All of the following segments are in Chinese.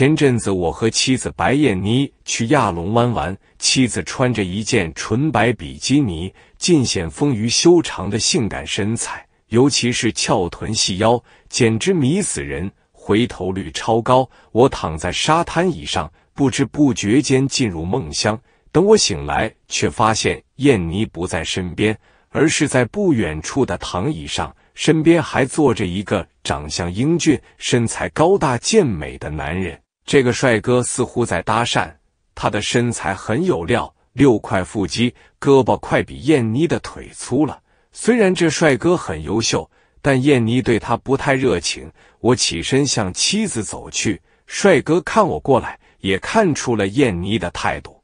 前阵子，我和妻子白燕妮去亚龙湾玩，妻子穿着一件纯白比基尼，尽显丰腴修长的性感身材，尤其是翘臀细腰，简直迷死人，回头率超高。我躺在沙滩椅上，不知不觉间进入梦乡。等我醒来，却发现燕妮不在身边，而是在不远处的躺椅上，身边还坐着一个长相英俊、身材高大健美的男人。这个帅哥似乎在搭讪，他的身材很有料，六块腹肌，胳膊快比燕妮的腿粗了。虽然这帅哥很优秀，但燕妮对他不太热情。我起身向妻子走去，帅哥看我过来，也看出了燕妮的态度，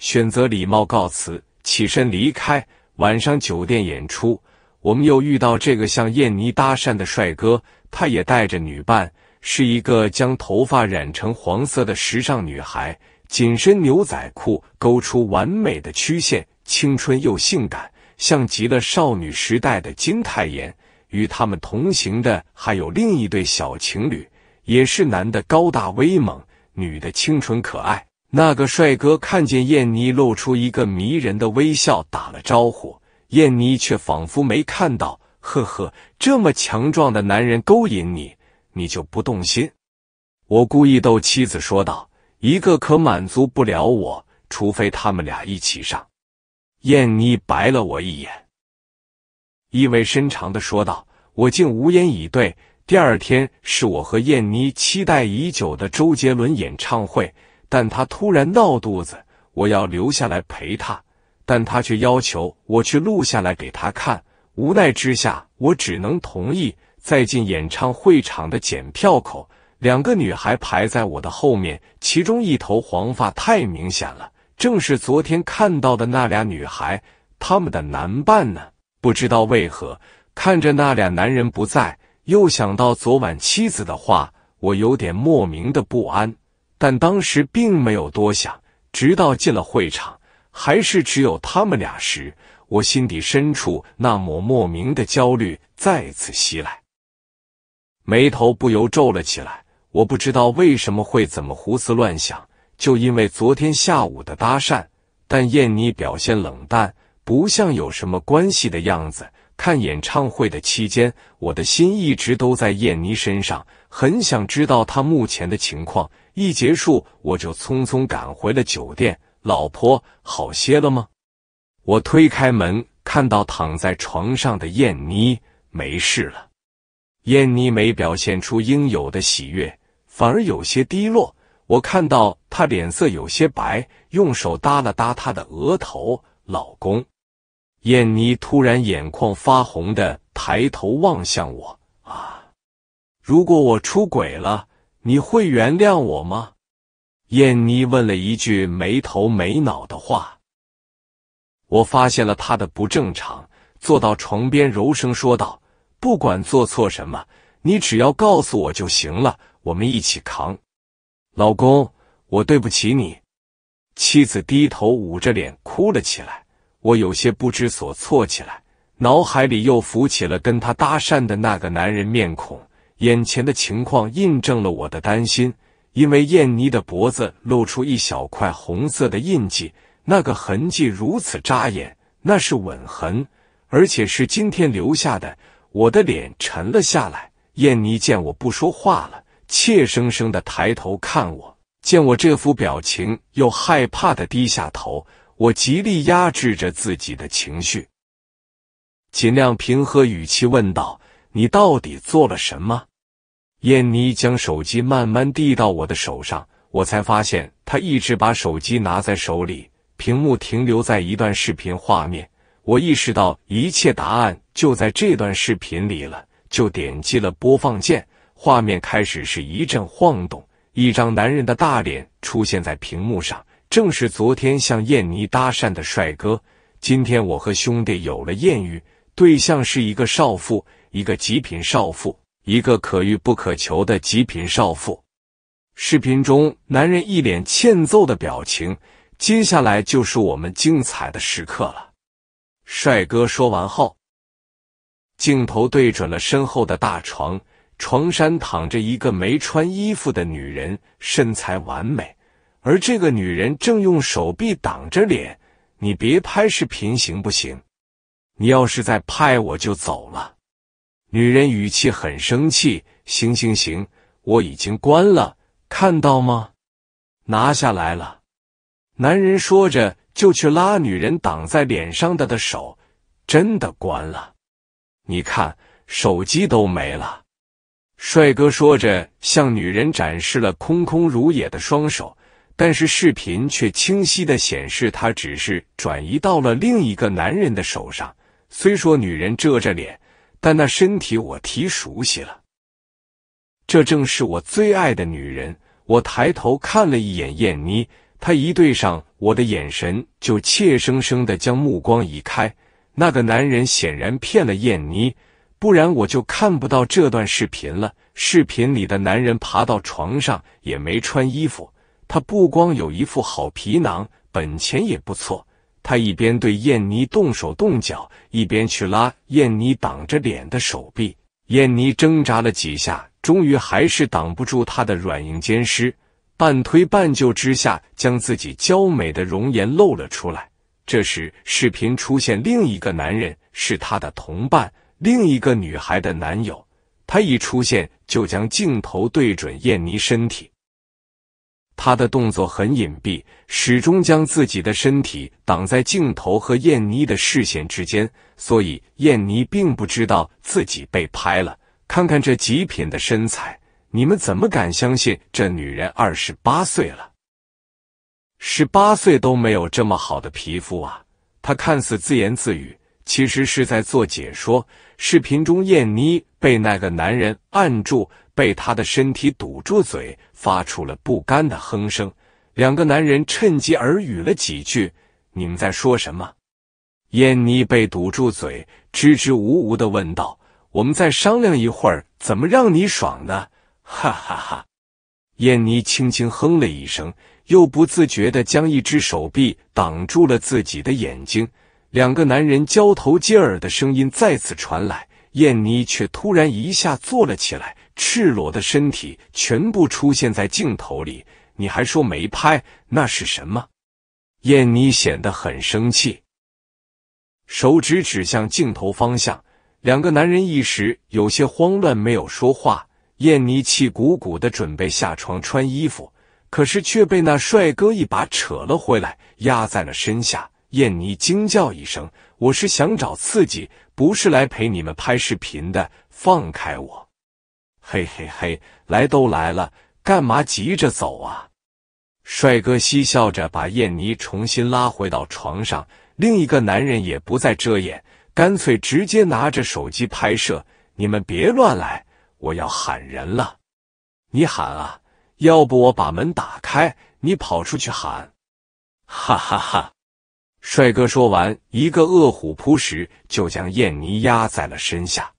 选择礼貌告辞，起身离开。晚上酒店演出，我们又遇到这个向燕妮搭讪的帅哥，他也带着女伴。是一个将头发染成黄色的时尚女孩，紧身牛仔裤勾出完美的曲线，青春又性感，像极了少女时代的金泰妍。与他们同行的还有另一对小情侣，也是男的高大威猛，女的清纯可爱。那个帅哥看见燕妮，露出一个迷人的微笑，打了招呼，燕妮却仿佛没看到。呵呵，这么强壮的男人勾引你？你就不动心？我故意逗妻子说道：“一个可满足不了我，除非他们俩一起上。”燕妮白了我一眼，意味深长的说道：“我竟无言以对。”第二天是我和燕妮期待已久的周杰伦演唱会，但他突然闹肚子，我要留下来陪他，但他却要求我去录下来给他看，无奈之下，我只能同意。在进演唱会场的检票口，两个女孩排在我的后面，其中一头黄发太明显了，正是昨天看到的那俩女孩。他们的男伴呢？不知道为何看着那俩男人不在，又想到昨晚妻子的话，我有点莫名的不安。但当时并没有多想，直到进了会场，还是只有他们俩时，我心底深处那抹莫名的焦虑再次袭来。眉头不由皱了起来。我不知道为什么会怎么胡思乱想，就因为昨天下午的搭讪。但燕妮表现冷淡，不像有什么关系的样子。看演唱会的期间，我的心一直都在燕妮身上，很想知道她目前的情况。一结束，我就匆匆赶回了酒店。老婆，好些了吗？我推开门，看到躺在床上的燕妮，没事了。燕妮没表现出应有的喜悦，反而有些低落。我看到她脸色有些白，用手搭了搭她的额头。老公，燕妮突然眼眶发红的抬头望向我：“啊，如果我出轨了，你会原谅我吗？”燕妮问了一句没头没脑的话。我发现了她的不正常，坐到床边柔声说道。不管做错什么，你只要告诉我就行了，我们一起扛。老公，我对不起你。妻子低头捂着脸哭了起来，我有些不知所措起来，脑海里又浮起了跟她搭讪的那个男人面孔。眼前的情况印证了我的担心，因为燕妮的脖子露出一小块红色的印记，那个痕迹如此扎眼，那是吻痕，而且是今天留下的。我的脸沉了下来，燕妮见我不说话了，怯生生的抬头看我，见我这副表情，又害怕的低下头。我极力压制着自己的情绪，尽量平和语气问道：“你到底做了什么？”燕妮将手机慢慢递到我的手上，我才发现她一直把手机拿在手里，屏幕停留在一段视频画面。我意识到一切答案就在这段视频里了，就点击了播放键。画面开始是一阵晃动，一张男人的大脸出现在屏幕上，正是昨天向燕妮搭讪的帅哥。今天我和兄弟有了艳遇，对象是一个少妇，一个极品少妇，一个可遇不可求的极品少妇。视频中，男人一脸欠揍的表情。接下来就是我们精彩的时刻了。帅哥说完后，镜头对准了身后的大床，床山躺着一个没穿衣服的女人，身材完美，而这个女人正用手臂挡着脸：“你别拍视频行不行？你要是在拍我就走了。”女人语气很生气：“行行行，我已经关了，看到吗？拿下来了。”男人说着。就去拉女人挡在脸上的的手，真的关了。你看，手机都没了。帅哥说着，向女人展示了空空如也的双手，但是视频却清晰的显示他只是转移到了另一个男人的手上。虽说女人遮着脸，但那身体我提熟悉了。这正是我最爱的女人。我抬头看了一眼燕妮。他一对上我的眼神，就怯生生地将目光移开。那个男人显然骗了燕妮，不然我就看不到这段视频了。视频里的男人爬到床上也没穿衣服，他不光有一副好皮囊，本钱也不错。他一边对燕妮动手动脚，一边去拉燕妮挡着脸的手臂。燕妮挣扎了几下，终于还是挡不住他的软硬兼施。半推半就之下，将自己娇美的容颜露了出来。这时，视频出现另一个男人，是她的同伴，另一个女孩的男友。他一出现，就将镜头对准燕妮身体。他的动作很隐蔽，始终将自己的身体挡在镜头和燕妮的视线之间，所以燕妮并不知道自己被拍了。看看这极品的身材。你们怎么敢相信这女人二十八岁了？十八岁都没有这么好的皮肤啊！他看似自言自语，其实是在做解说。视频中，燕妮被那个男人按住，被他的身体堵住嘴，发出了不甘的哼声。两个男人趁机耳语了几句：“你们在说什么？”燕妮被堵住嘴，支支吾吾的问道：“我们再商量一会儿，怎么让你爽呢？”哈哈哈，燕妮轻轻哼了一声，又不自觉的将一只手臂挡住了自己的眼睛。两个男人交头接耳的声音再次传来，燕妮却突然一下坐了起来，赤裸的身体全部出现在镜头里。你还说没拍，那是什么？燕妮显得很生气，手指指向镜头方向。两个男人一时有些慌乱，没有说话。燕妮气鼓鼓的准备下床穿衣服，可是却被那帅哥一把扯了回来，压在了身下。燕妮惊叫一声：“我是想找刺激，不是来陪你们拍视频的！放开我！”嘿嘿嘿，来都来了，干嘛急着走啊？帅哥嬉笑着把燕妮重新拉回到床上。另一个男人也不再遮掩，干脆直接拿着手机拍摄。你们别乱来！我要喊人了，你喊啊！要不我把门打开，你跑出去喊！哈哈哈！帅哥说完，一个饿虎扑食，就将燕妮压在了身下，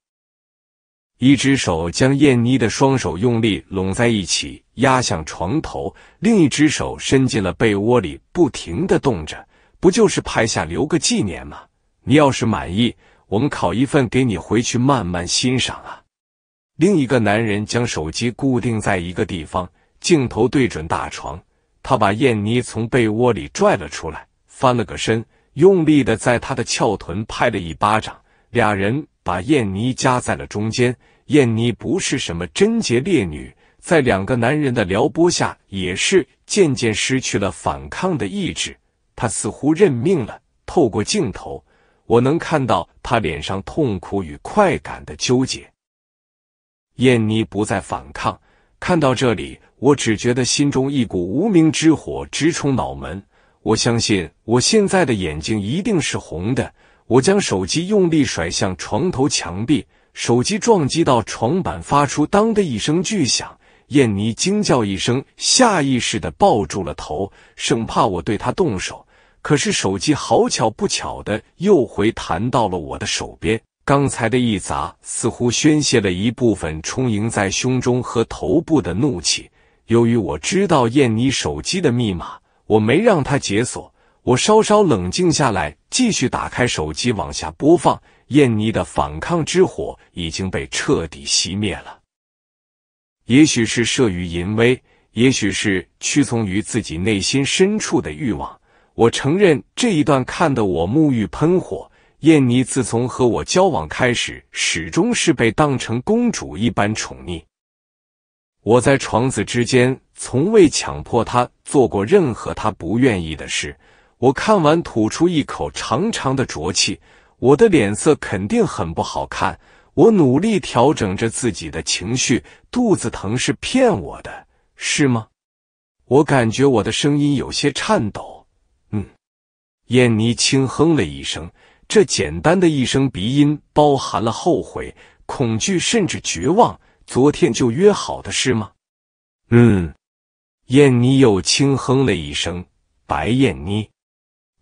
一只手将燕妮的双手用力拢在一起，压向床头，另一只手伸进了被窝里，不停的动着。不就是拍下留个纪念吗？你要是满意，我们烤一份给你回去慢慢欣赏啊！另一个男人将手机固定在一个地方，镜头对准大床。他把燕妮从被窝里拽了出来，翻了个身，用力的在她的翘臀拍了一巴掌。俩人把燕妮夹在了中间。燕妮不是什么贞洁烈女，在两个男人的撩拨下，也是渐渐失去了反抗的意志。她似乎认命了。透过镜头，我能看到她脸上痛苦与快感的纠结。燕妮不再反抗。看到这里，我只觉得心中一股无名之火直冲脑门。我相信我现在的眼睛一定是红的。我将手机用力甩向床头墙壁，手机撞击到床板，发出“当”的一声巨响。燕妮惊叫一声，下意识的抱住了头，生怕我对她动手。可是手机好巧不巧的又回弹到了我的手边。刚才的一砸似乎宣泄了一部分充盈在胸中和头部的怒气。由于我知道燕妮手机的密码，我没让她解锁。我稍稍冷静下来，继续打开手机往下播放。燕妮的反抗之火已经被彻底熄灭了。也许是慑于淫威，也许是屈从于自己内心深处的欲望，我承认这一段看得我沐浴喷火。燕妮自从和我交往开始，始终是被当成公主一般宠溺。我在床子之间，从未强迫她做过任何她不愿意的事。我看完，吐出一口长长的浊气。我的脸色肯定很不好看。我努力调整着自己的情绪。肚子疼是骗我的，是吗？我感觉我的声音有些颤抖。嗯，燕妮轻哼了一声。这简单的一声鼻音，包含了后悔、恐惧，甚至绝望。昨天就约好的事吗？嗯，燕妮又轻哼了一声。白燕妮，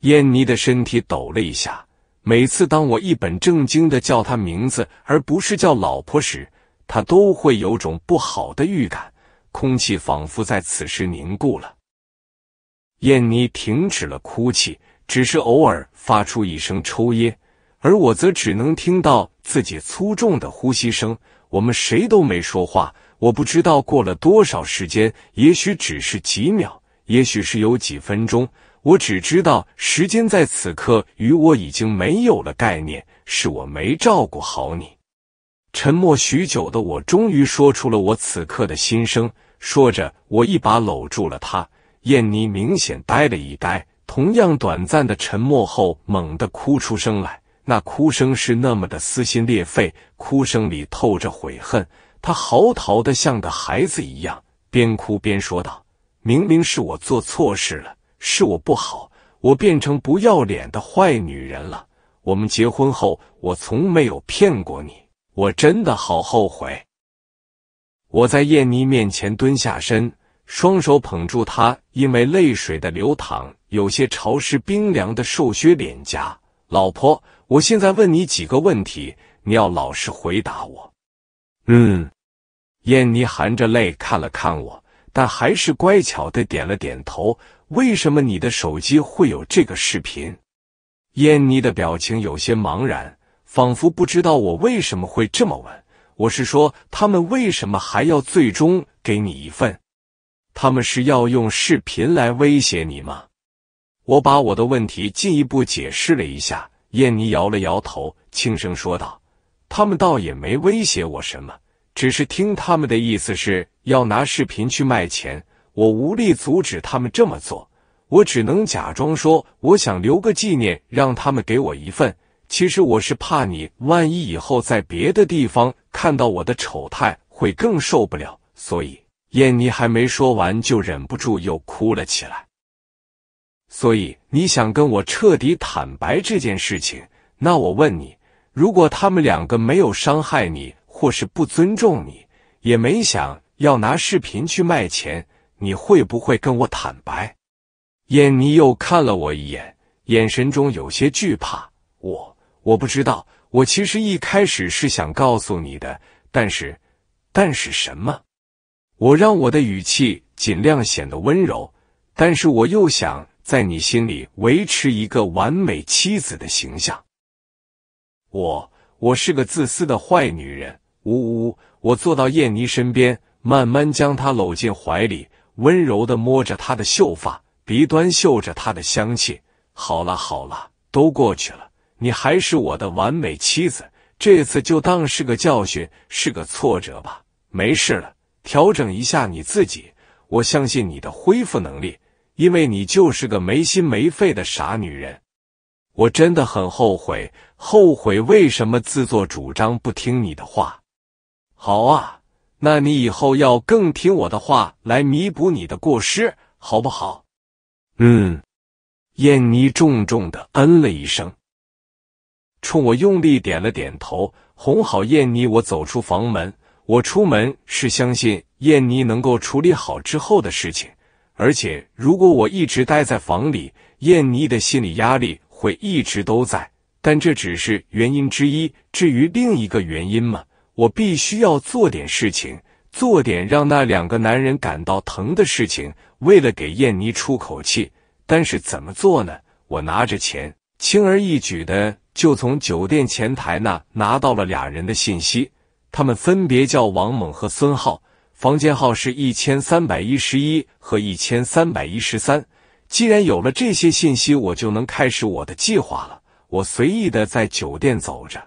燕妮的身体抖了一下。每次当我一本正经的叫她名字，而不是叫老婆时，她都会有种不好的预感。空气仿佛在此时凝固了。燕妮停止了哭泣，只是偶尔。发出一声抽噎，而我则只能听到自己粗重的呼吸声。我们谁都没说话，我不知道过了多少时间，也许只是几秒，也许是有几分钟。我只知道时间在此刻与我已经没有了概念。是我没照顾好你。沉默许久的我，终于说出了我此刻的心声。说着，我一把搂住了他。燕妮明显呆了一呆。同样短暂的沉默后，猛地哭出声来。那哭声是那么的撕心裂肺，哭声里透着悔恨。他嚎啕的像个孩子一样，边哭边说道：“明明是我做错事了，是我不好，我变成不要脸的坏女人了。我们结婚后，我从没有骗过你，我真的好后悔。”我在燕妮面前蹲下身，双手捧住她，因为泪水的流淌。有些潮湿、冰凉的瘦削脸颊，老婆，我现在问你几个问题，你要老实回答我。嗯，燕妮含着泪看了看我，但还是乖巧的点了点头。为什么你的手机会有这个视频？燕妮的表情有些茫然，仿佛不知道我为什么会这么问。我是说，他们为什么还要最终给你一份？他们是要用视频来威胁你吗？我把我的问题进一步解释了一下，燕妮摇了摇头，轻声说道：“他们倒也没威胁我什么，只是听他们的意思是要拿视频去卖钱。我无力阻止他们这么做，我只能假装说我想留个纪念，让他们给我一份。其实我是怕你万一以后在别的地方看到我的丑态会更受不了。”所以，燕妮还没说完就忍不住又哭了起来。所以你想跟我彻底坦白这件事情？那我问你，如果他们两个没有伤害你，或是不尊重你，也没想要拿视频去卖钱，你会不会跟我坦白？燕妮又看了我一眼，眼神中有些惧怕。我我不知道，我其实一开始是想告诉你的，但是，但是什么？我让我的语气尽量显得温柔，但是我又想。在你心里维持一个完美妻子的形象。我，我是个自私的坏女人。呜呜。我坐到燕妮身边，慢慢将她搂进怀里，温柔的摸着她的秀发，鼻端嗅着她的香气。好了好了，都过去了。你还是我的完美妻子。这次就当是个教训，是个挫折吧。没事了，调整一下你自己。我相信你的恢复能力。因为你就是个没心没肺的傻女人，我真的很后悔，后悔为什么自作主张不听你的话。好啊，那你以后要更听我的话来弥补你的过失，好不好？嗯，燕妮重重的嗯了一声，冲我用力点了点头，哄好燕妮，我走出房门。我出门是相信燕妮能够处理好之后的事情。而且，如果我一直待在房里，燕妮的心理压力会一直都在。但这只是原因之一。至于另一个原因嘛，我必须要做点事情，做点让那两个男人感到疼的事情，为了给燕妮出口气。但是怎么做呢？我拿着钱，轻而易举的就从酒店前台那拿到了俩人的信息。他们分别叫王猛和孙浩。房间号是一千三百一十一和一千三百一十三。既然有了这些信息，我就能开始我的计划了。我随意的在酒店走着，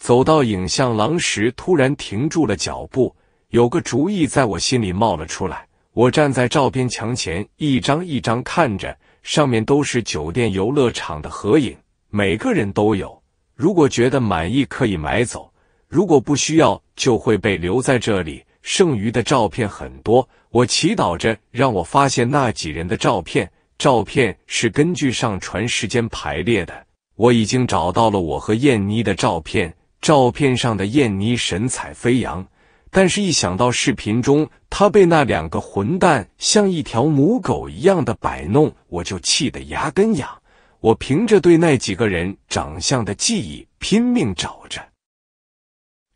走到影像廊时，突然停住了脚步。有个主意在我心里冒了出来。我站在照片墙前，一张一张看着，上面都是酒店游乐场的合影，每个人都有。如果觉得满意，可以买走；如果不需要，就会被留在这里。剩余的照片很多，我祈祷着让我发现那几人的照片。照片是根据上传时间排列的。我已经找到了我和燕妮的照片。照片上的燕妮神采飞扬，但是，一想到视频中她被那两个混蛋像一条母狗一样的摆弄，我就气得牙根痒。我凭着对那几个人长相的记忆拼命找着，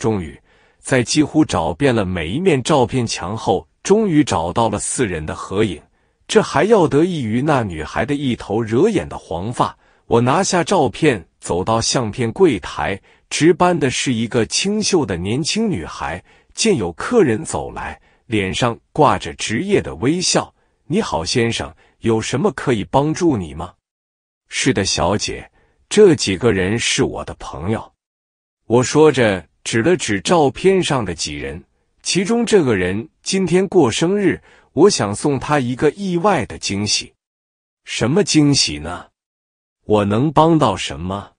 终于。在几乎找遍了每一面照片墙后，终于找到了四人的合影。这还要得益于那女孩的一头惹眼的黄发。我拿下照片，走到相片柜台，值班的是一个清秀的年轻女孩。见有客人走来，脸上挂着职业的微笑：“你好，先生，有什么可以帮助你吗？”“是的，小姐，这几个人是我的朋友。”我说着。指了指照片上的几人，其中这个人今天过生日，我想送他一个意外的惊喜。什么惊喜呢？我能帮到什么？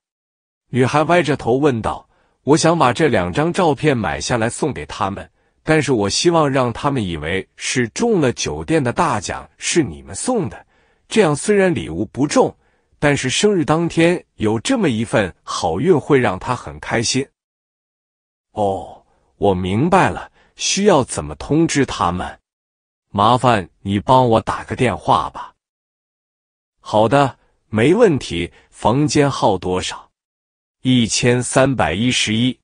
女孩歪着头问道。我想把这两张照片买下来送给他们，但是我希望让他们以为是中了酒店的大奖，是你们送的。这样虽然礼物不重，但是生日当天有这么一份好运会让他很开心。哦，我明白了，需要怎么通知他们？麻烦你帮我打个电话吧。好的，没问题。房间号多少？一千三百一十一。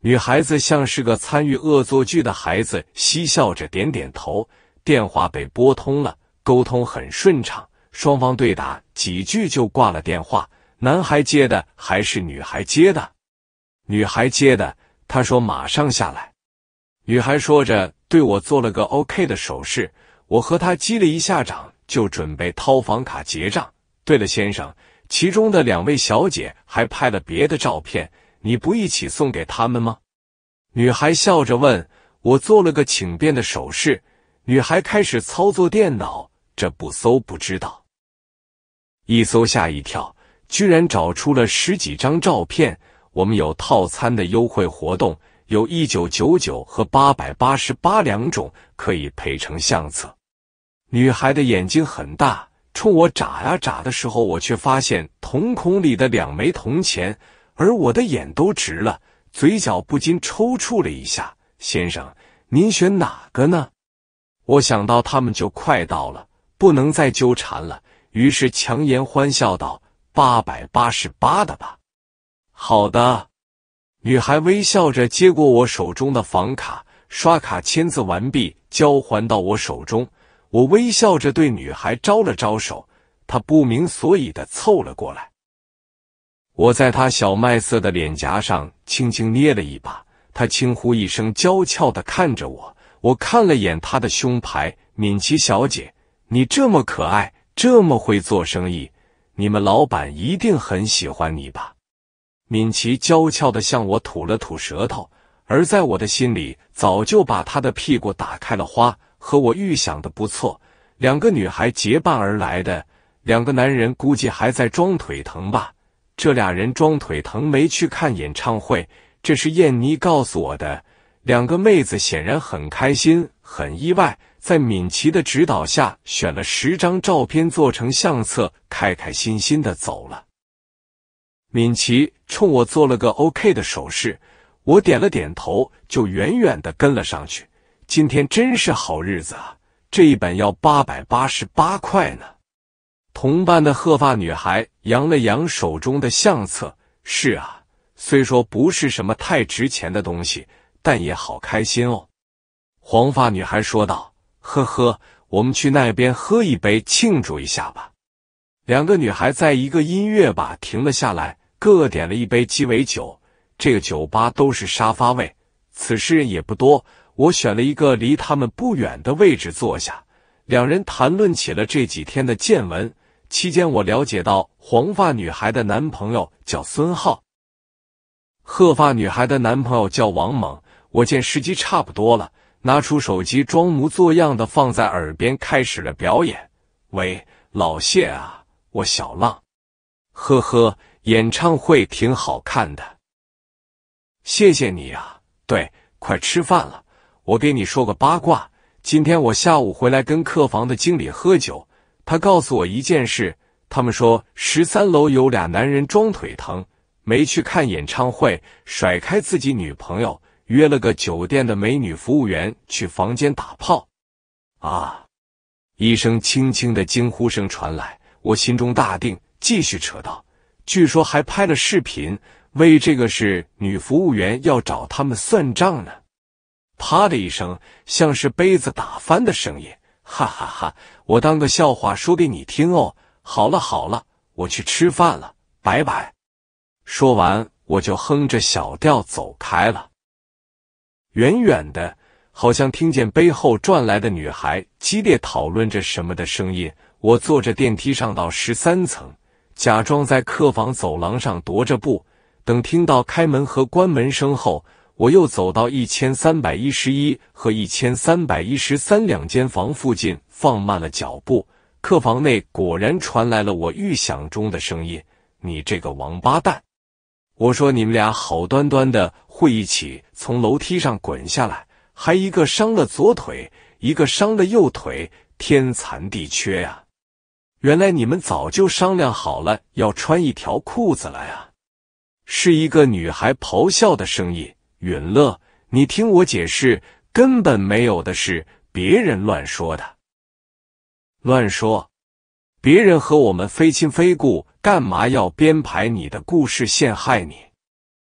女孩子像是个参与恶作剧的孩子，嬉笑着点点头。电话被拨通了，沟通很顺畅，双方对打几句就挂了电话。男孩接的还是女孩接的？女孩接的。他说：“马上下来。”女孩说着，对我做了个 OK 的手势。我和她击了一下掌，就准备掏房卡结账。对了，先生，其中的两位小姐还拍了别的照片，你不一起送给他们吗？女孩笑着问我，做了个请便的手势。女孩开始操作电脑，这不搜不知道，一搜吓一跳，居然找出了十几张照片。我们有套餐的优惠活动，有一九九九和八百八十八两种，可以配成相册。女孩的眼睛很大，冲我眨呀眨的时候，我却发现瞳孔里的两枚铜钱，而我的眼都直了，嘴角不禁抽搐了一下。先生，您选哪个呢？我想到他们就快到了，不能再纠缠了，于是强颜欢笑道：“八百八十八的吧。”好的，女孩微笑着接过我手中的房卡，刷卡签字完毕，交还到我手中。我微笑着对女孩招了招手，她不明所以的凑了过来。我在她小麦色的脸颊上轻轻捏了一把，她轻呼一声，娇俏的看着我。我看了眼她的胸牌，敏琪小姐，你这么可爱，这么会做生意，你们老板一定很喜欢你吧？敏琪娇俏的向我吐了吐舌头，而在我的心里早就把她的屁股打开了花。和我预想的不错，两个女孩结伴而来的，两个男人估计还在装腿疼吧。这俩人装腿疼没去看演唱会，这是燕妮告诉我的。两个妹子显然很开心，很意外，在敏琪的指导下选了十张照片做成相册，开开心心的走了。敏琪冲我做了个 OK 的手势，我点了点头，就远远的跟了上去。今天真是好日子啊！这一本要八百八十八块呢。同伴的鹤发女孩扬了扬手中的相册：“是啊，虽说不是什么太值钱的东西，但也好开心哦。”黄发女孩说道：“呵呵，我们去那边喝一杯庆祝一下吧。”两个女孩在一个音乐吧停了下来。各点了一杯鸡尾酒。这个酒吧都是沙发位，此时人也不多。我选了一个离他们不远的位置坐下，两人谈论起了这几天的见闻。期间，我了解到黄发女孩的男朋友叫孙浩，褐发女孩的男朋友叫王猛。我见时机差不多了，拿出手机，装模作样的放在耳边，开始了表演：“喂，老谢啊，我小浪。”呵呵。演唱会挺好看的，谢谢你啊！对，快吃饭了，我给你说个八卦。今天我下午回来跟客房的经理喝酒，他告诉我一件事：他们说十三楼有俩男人装腿疼，没去看演唱会，甩开自己女朋友，约了个酒店的美女服务员去房间打炮。啊！一声轻轻的惊呼声传来，我心中大定，继续扯道。据说还拍了视频，为这个事，女服务员要找他们算账呢。啪的一声，像是杯子打翻的声音。哈哈哈，我当个笑话说给你听哦。好了好了，我去吃饭了，拜拜。说完，我就哼着小调走开了。远远的，好像听见背后转来的女孩激烈讨论着什么的声音。我坐着电梯上到十三层。假装在客房走廊上踱着步，等听到开门和关门声后，我又走到一千三百一十一和一千三百一十三两间房附近，放慢了脚步。客房内果然传来了我预想中的声音：“你这个王八蛋！”我说：“你们俩好端端的会一起从楼梯上滚下来，还一个伤了左腿，一个伤了右腿，天残地缺呀！”原来你们早就商量好了要穿一条裤子了呀！是一个女孩咆哮的声音：“允乐，你听我解释，根本没有的事，别人乱说的，乱说！别人和我们非亲非故，干嘛要编排你的故事陷害你？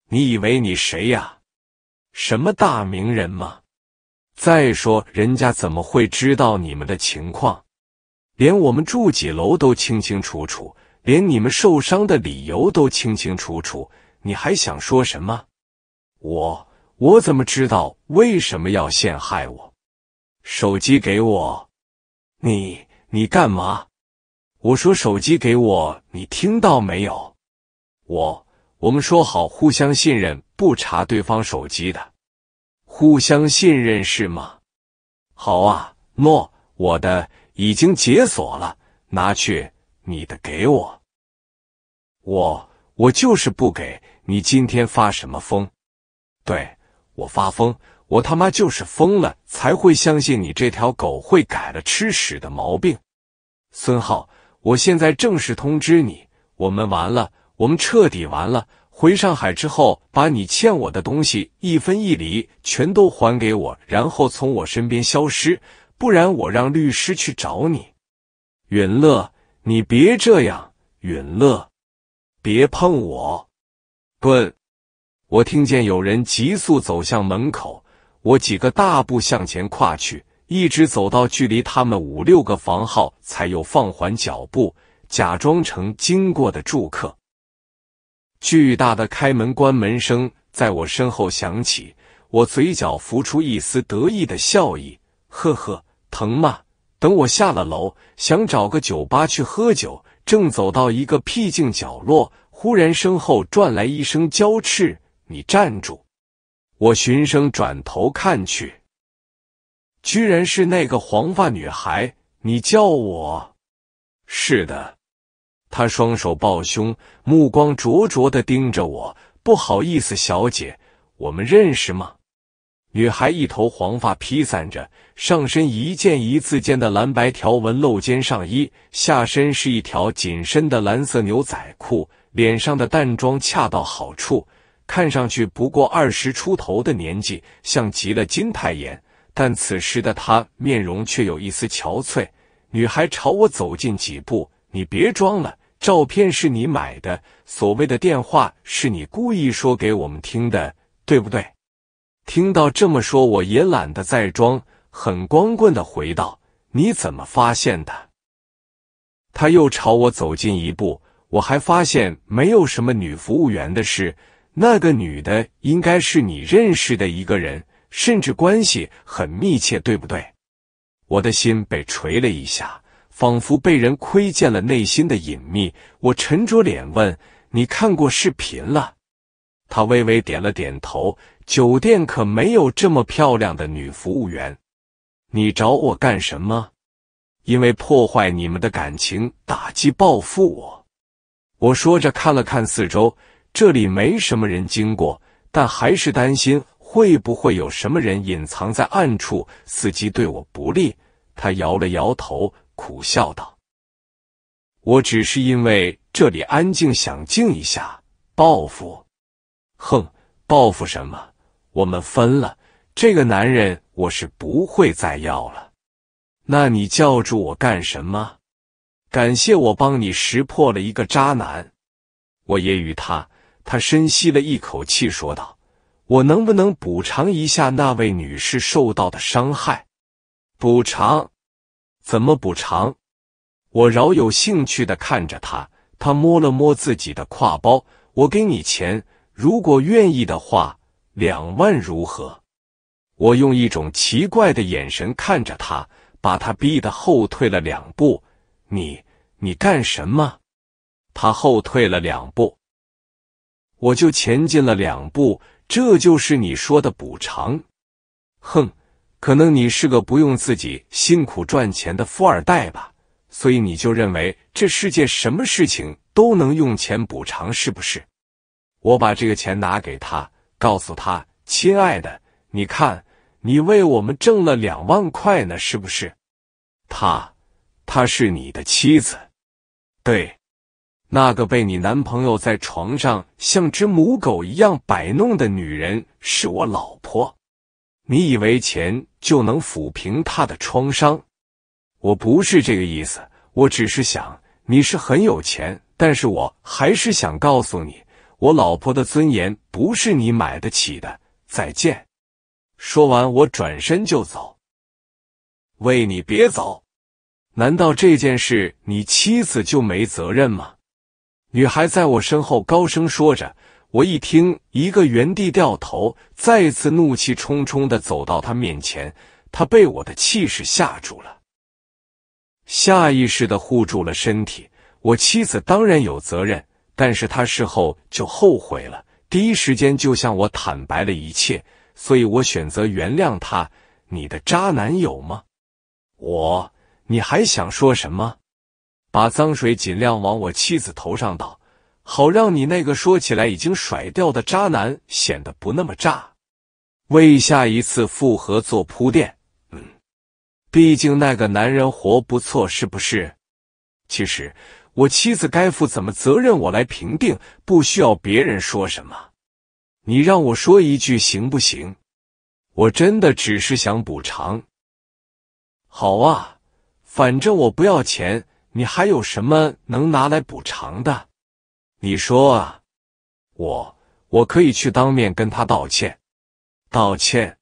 你以为你谁呀？什么大名人吗？再说，人家怎么会知道你们的情况？”连我们住几楼都清清楚楚，连你们受伤的理由都清清楚楚，你还想说什么？我我怎么知道为什么要陷害我？手机给我！你你干嘛？我说手机给我，你听到没有？我我们说好互相信任，不查对方手机的，互相信任是吗？好啊，诺，我的。已经解锁了，拿去你的给我。我我就是不给你，今天发什么疯？对我发疯，我他妈就是疯了才会相信你这条狗会改了吃屎的毛病。孙浩，我现在正式通知你，我们完了，我们彻底完了。回上海之后，把你欠我的东西一分一厘全都还给我，然后从我身边消失。不然我让律师去找你，允乐，你别这样，允乐，别碰我！滚！我听见有人急速走向门口，我几个大步向前跨去，一直走到距离他们五六个房号，才又放缓脚步，假装成经过的住客。巨大的开门关门声在我身后响起，我嘴角浮出一丝得意的笑意，呵呵。疼吗？等我下了楼，想找个酒吧去喝酒，正走到一个僻静角落，忽然身后转来一声娇斥：“你站住！”我循声转头看去，居然是那个黄发女孩。你叫我？是的。她双手抱胸，目光灼灼的盯着我。不好意思，小姐，我们认识吗？女孩一头黄发披散着，上身一件一字肩的蓝白条纹露肩上衣，下身是一条紧身的蓝色牛仔裤，脸上的淡妆恰到好处，看上去不过二十出头的年纪，像极了金泰妍。但此时的她面容却有一丝憔悴。女孩朝我走近几步：“你别装了，照片是你买的，所谓的电话是你故意说给我们听的，对不对？”听到这么说，我也懒得再装，很光棍的回道：“你怎么发现的？”他又朝我走近一步，我还发现没有什么女服务员的事，那个女的应该是你认识的一个人，甚至关系很密切，对不对？我的心被捶了一下，仿佛被人窥见了内心的隐秘。我沉着脸问：“你看过视频了？”他微微点了点头。酒店可没有这么漂亮的女服务员，你找我干什么？因为破坏你们的感情，打击报复我。我说着看了看四周，这里没什么人经过，但还是担心会不会有什么人隐藏在暗处，伺机对我不利。他摇了摇头，苦笑道：“我只是因为这里安静，想静一下，报复。哼，报复什么？”我们分了，这个男人我是不会再要了。那你叫住我干什么？感谢我帮你识破了一个渣男。我揶揄他，他深吸了一口气说道：“我能不能补偿一下那位女士受到的伤害？”补偿？怎么补偿？我饶有兴趣的看着他，他摸了摸自己的挎包：“我给你钱，如果愿意的话。”两万如何？我用一种奇怪的眼神看着他，把他逼得后退了两步。你你干什么？他后退了两步，我就前进了两步。这就是你说的补偿？哼，可能你是个不用自己辛苦赚钱的富二代吧，所以你就认为这世界什么事情都能用钱补偿，是不是？我把这个钱拿给他。告诉他，亲爱的，你看，你为我们挣了两万块呢，是不是？她，她是你的妻子，对，那个被你男朋友在床上像只母狗一样摆弄的女人是我老婆。你以为钱就能抚平他的创伤？我不是这个意思，我只是想，你是很有钱，但是我还是想告诉你。我老婆的尊严不是你买得起的，再见。说完，我转身就走。喂，你别走！难道这件事你妻子就没责任吗？女孩在我身后高声说着。我一听，一个原地掉头，再次怒气冲冲的走到她面前。她被我的气势吓住了，下意识的护住了身体。我妻子当然有责任。但是他事后就后悔了，第一时间就向我坦白了一切，所以我选择原谅他。你的渣男友吗？我，你还想说什么？把脏水尽量往我妻子头上倒，好让你那个说起来已经甩掉的渣男显得不那么渣，为下一次复合做铺垫。嗯，毕竟那个男人活不错，是不是？其实。我妻子该负怎么责任，我来评定，不需要别人说什么。你让我说一句行不行？我真的只是想补偿。好啊，反正我不要钱，你还有什么能拿来补偿的？你说啊，我我可以去当面跟他道歉。道歉，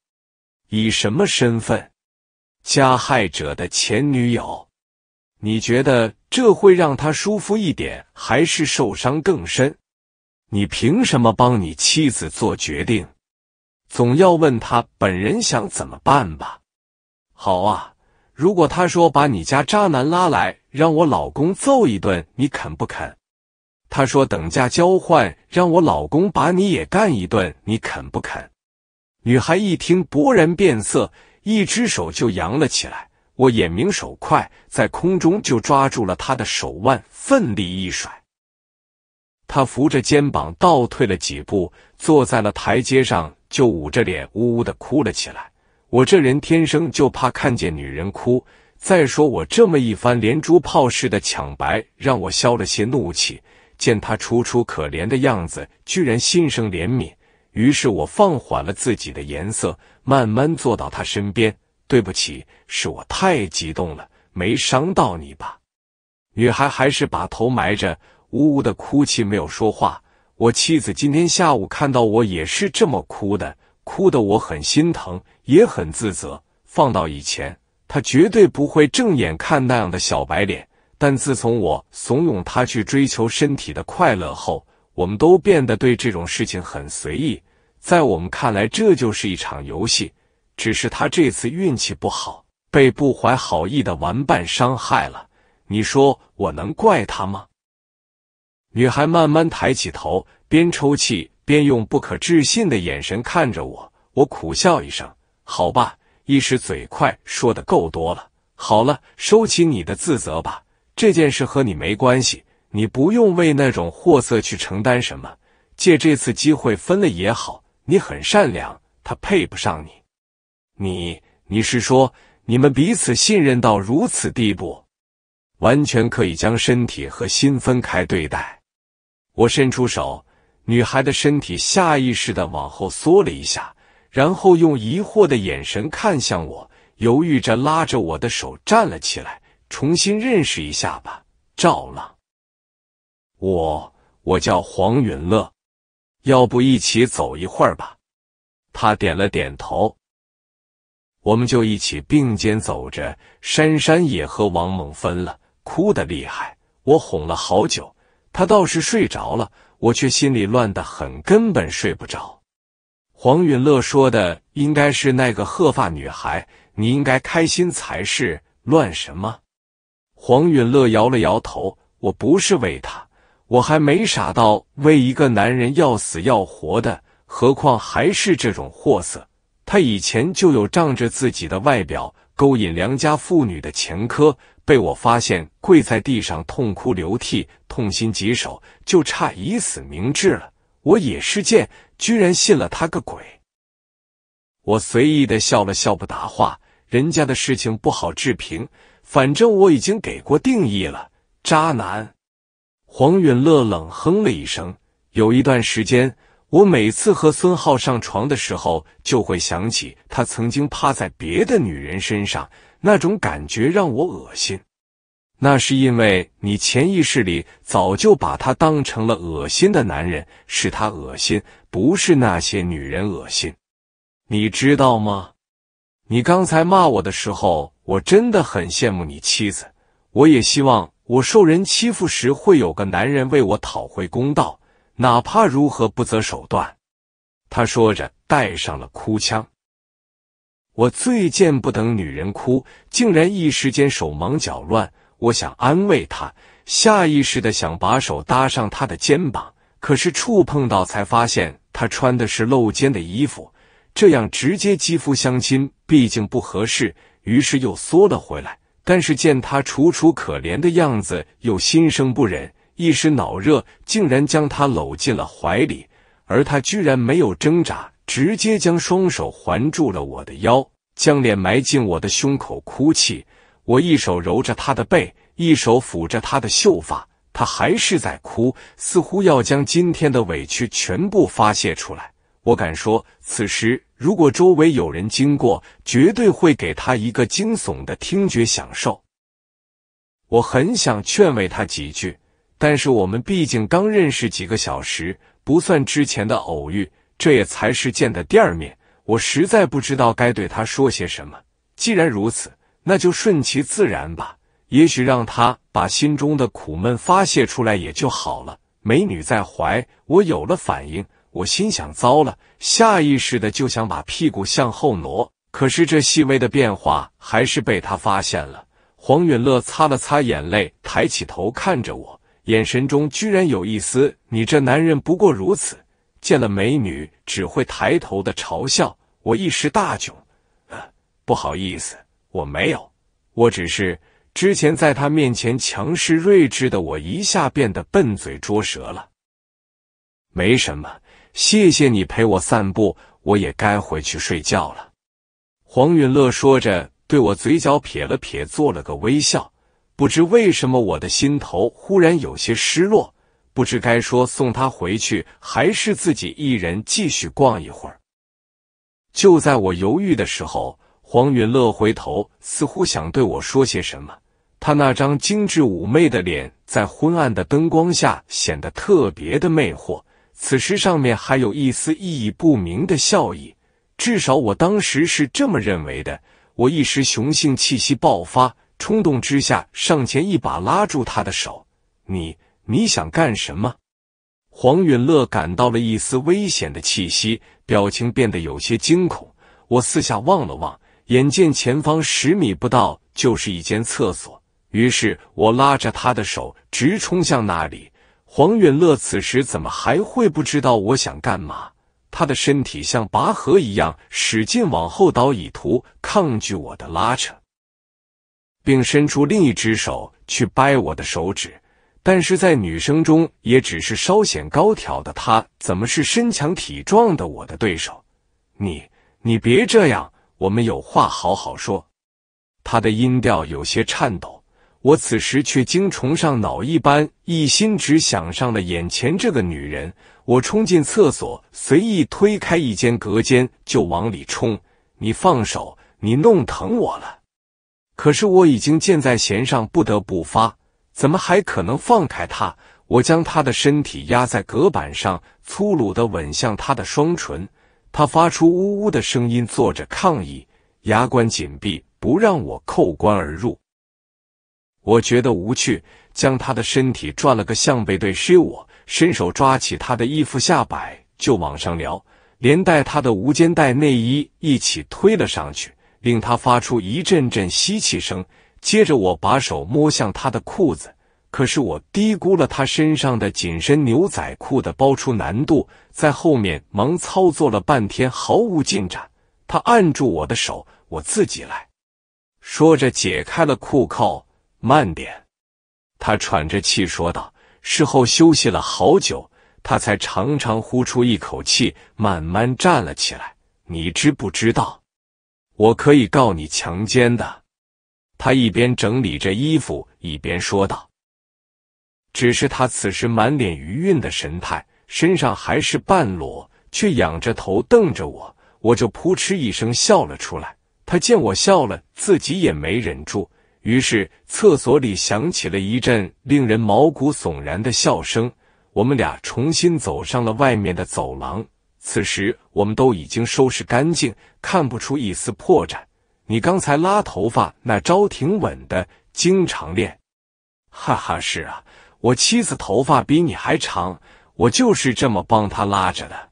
以什么身份？加害者的前女友。你觉得这会让他舒服一点，还是受伤更深？你凭什么帮你妻子做决定？总要问他本人想怎么办吧。好啊，如果他说把你家渣男拉来，让我老公揍一顿，你肯不肯？他说等价交换，让我老公把你也干一顿，你肯不肯？女孩一听，勃然变色，一只手就扬了起来。我眼明手快，在空中就抓住了他的手腕，奋力一甩。他扶着肩膀倒退了几步，坐在了台阶上，就捂着脸呜呜的哭了起来。我这人天生就怕看见女人哭，再说我这么一番连珠炮似的抢白，让我消了些怒气。见他楚楚可怜的样子，居然心生怜悯。于是我放缓了自己的颜色，慢慢坐到他身边。对不起，是我太激动了，没伤到你吧？女孩还是把头埋着，呜呜的哭泣，没有说话。我妻子今天下午看到我也是这么哭的，哭的我很心疼，也很自责。放到以前，她绝对不会正眼看那样的小白脸，但自从我怂恿她去追求身体的快乐后，我们都变得对这种事情很随意，在我们看来，这就是一场游戏。只是他这次运气不好，被不怀好意的玩伴伤害了。你说我能怪他吗？女孩慢慢抬起头，边抽泣边用不可置信的眼神看着我。我苦笑一声：“好吧，一时嘴快说的够多了。好了，收起你的自责吧，这件事和你没关系，你不用为那种货色去承担什么。借这次机会分了也好。你很善良，他配不上你。”你你是说你们彼此信任到如此地步，完全可以将身体和心分开对待？我伸出手，女孩的身体下意识的往后缩了一下，然后用疑惑的眼神看向我，犹豫着拉着我的手站了起来，重新认识一下吧，赵浪。我我叫黄云乐，要不一起走一会儿吧？她点了点头。我们就一起并肩走着，珊珊也和王猛分了，哭得厉害。我哄了好久，他倒是睡着了，我却心里乱得很，根本睡不着。黄允乐说的应该是那个鹤发女孩，你应该开心才是，乱什么？黄允乐摇了摇头，我不是为他，我还没傻到为一个男人要死要活的，何况还是这种货色。他以前就有仗着自己的外表勾引良家妇女的前科，被我发现跪在地上痛哭流涕，痛心疾首，就差以死明志了。我也是贱，居然信了他个鬼！我随意的笑了笑，不答话。人家的事情不好置评，反正我已经给过定义了——渣男。黄允乐冷哼了一声。有一段时间。我每次和孙浩上床的时候，就会想起他曾经趴在别的女人身上那种感觉，让我恶心。那是因为你潜意识里早就把他当成了恶心的男人，是他恶心，不是那些女人恶心。你知道吗？你刚才骂我的时候，我真的很羡慕你妻子。我也希望我受人欺负时会有个男人为我讨回公道。哪怕如何不择手段，他说着带上了哭腔。我最见不得女人哭，竟然一时间手忙脚乱。我想安慰她，下意识的想把手搭上她的肩膀，可是触碰到才发现她穿的是露肩的衣服，这样直接肌肤相亲毕竟不合适，于是又缩了回来。但是见她楚楚可怜的样子，又心生不忍。一时脑热，竟然将他搂进了怀里，而他居然没有挣扎，直接将双手环住了我的腰，将脸埋进我的胸口哭泣。我一手揉着他的背，一手抚着他的秀发，他还是在哭，似乎要将今天的委屈全部发泄出来。我敢说，此时如果周围有人经过，绝对会给他一个惊悚的听觉享受。我很想劝慰他几句。但是我们毕竟刚认识几个小时，不算之前的偶遇，这也才是见的第二面。我实在不知道该对他说些什么。既然如此，那就顺其自然吧。也许让他把心中的苦闷发泄出来也就好了。美女在怀，我有了反应。我心想：糟了，下意识的就想把屁股向后挪。可是这细微的变化还是被他发现了。黄允乐擦了擦眼泪，抬起头看着我。眼神中居然有一丝“你这男人不过如此，见了美女只会抬头”的嘲笑，我一时大窘，不好意思，我没有，我只是之前在他面前强势睿智的我，一下变得笨嘴拙舌了。没什么，谢谢你陪我散步，我也该回去睡觉了。黄允乐说着，对我嘴角撇了撇，做了个微笑。不知为什么，我的心头忽然有些失落，不知该说送他回去，还是自己一人继续逛一会儿。就在我犹豫的时候，黄云乐回头，似乎想对我说些什么。他那张精致妩媚的脸在昏暗的灯光下显得特别的魅惑，此时上面还有一丝意义不明的笑意，至少我当时是这么认为的。我一时雄性气息爆发。冲动之下，上前一把拉住他的手。“你，你想干什么？”黄允乐感到了一丝危险的气息，表情变得有些惊恐。我四下望了望，眼见前方十米不到就是一间厕所，于是我拉着他的手直冲向那里。黄允乐此时怎么还会不知道我想干嘛？他的身体像拔河一样使劲往后倒，以图抗拒我的拉扯。并伸出另一只手去掰我的手指，但是在女生中也只是稍显高挑的她，怎么是身强体壮的我的对手？你你别这样，我们有话好好说。她的音调有些颤抖，我此时却精虫上脑一般，一心只想上了眼前这个女人。我冲进厕所，随意推开一间隔间就往里冲。你放手，你弄疼我了。可是我已经箭在弦上，不得不发，怎么还可能放开他？我将他的身体压在隔板上，粗鲁的吻向他的双唇，他发出呜呜的声音，做着抗议，牙关紧闭，不让我叩关而入。我觉得无趣，将他的身体转了个向背对，视我，伸手抓起他的衣服下摆就往上撩，连带他的无肩带内衣一起推了上去。令他发出一阵阵吸气声，接着我把手摸向他的裤子，可是我低估了他身上的紧身牛仔裤的包出难度，在后面忙操作了半天毫无进展。他按住我的手，我自己来说着解开了裤扣。慢点，他喘着气说道。事后休息了好久，他才长长呼出一口气，慢慢站了起来。你知不知道？我可以告你强奸的。”他一边整理着衣服，一边说道。只是他此时满脸余韵的神态，身上还是半裸，却仰着头瞪着我，我就扑哧一声笑了出来。他见我笑了，自己也没忍住，于是厕所里响起了一阵令人毛骨悚然的笑声。我们俩重新走上了外面的走廊。此时我们都已经收拾干净，看不出一丝破绽。你刚才拉头发那招挺稳的，经常练。哈哈，是啊，我妻子头发比你还长，我就是这么帮她拉着的。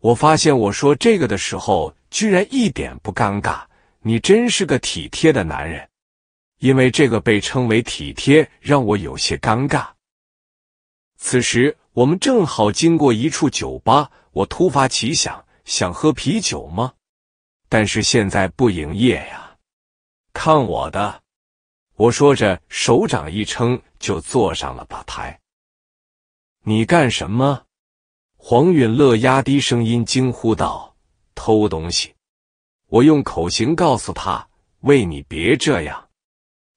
我发现我说这个的时候居然一点不尴尬，你真是个体贴的男人。因为这个被称为体贴，让我有些尴尬。此时我们正好经过一处酒吧。我突发奇想，想喝啤酒吗？但是现在不营业呀。看我的！我说着，手掌一撑，就坐上了吧台。你干什么？黄允乐压低声音惊呼道：“偷东西！”我用口型告诉他：“喂，你别这样。”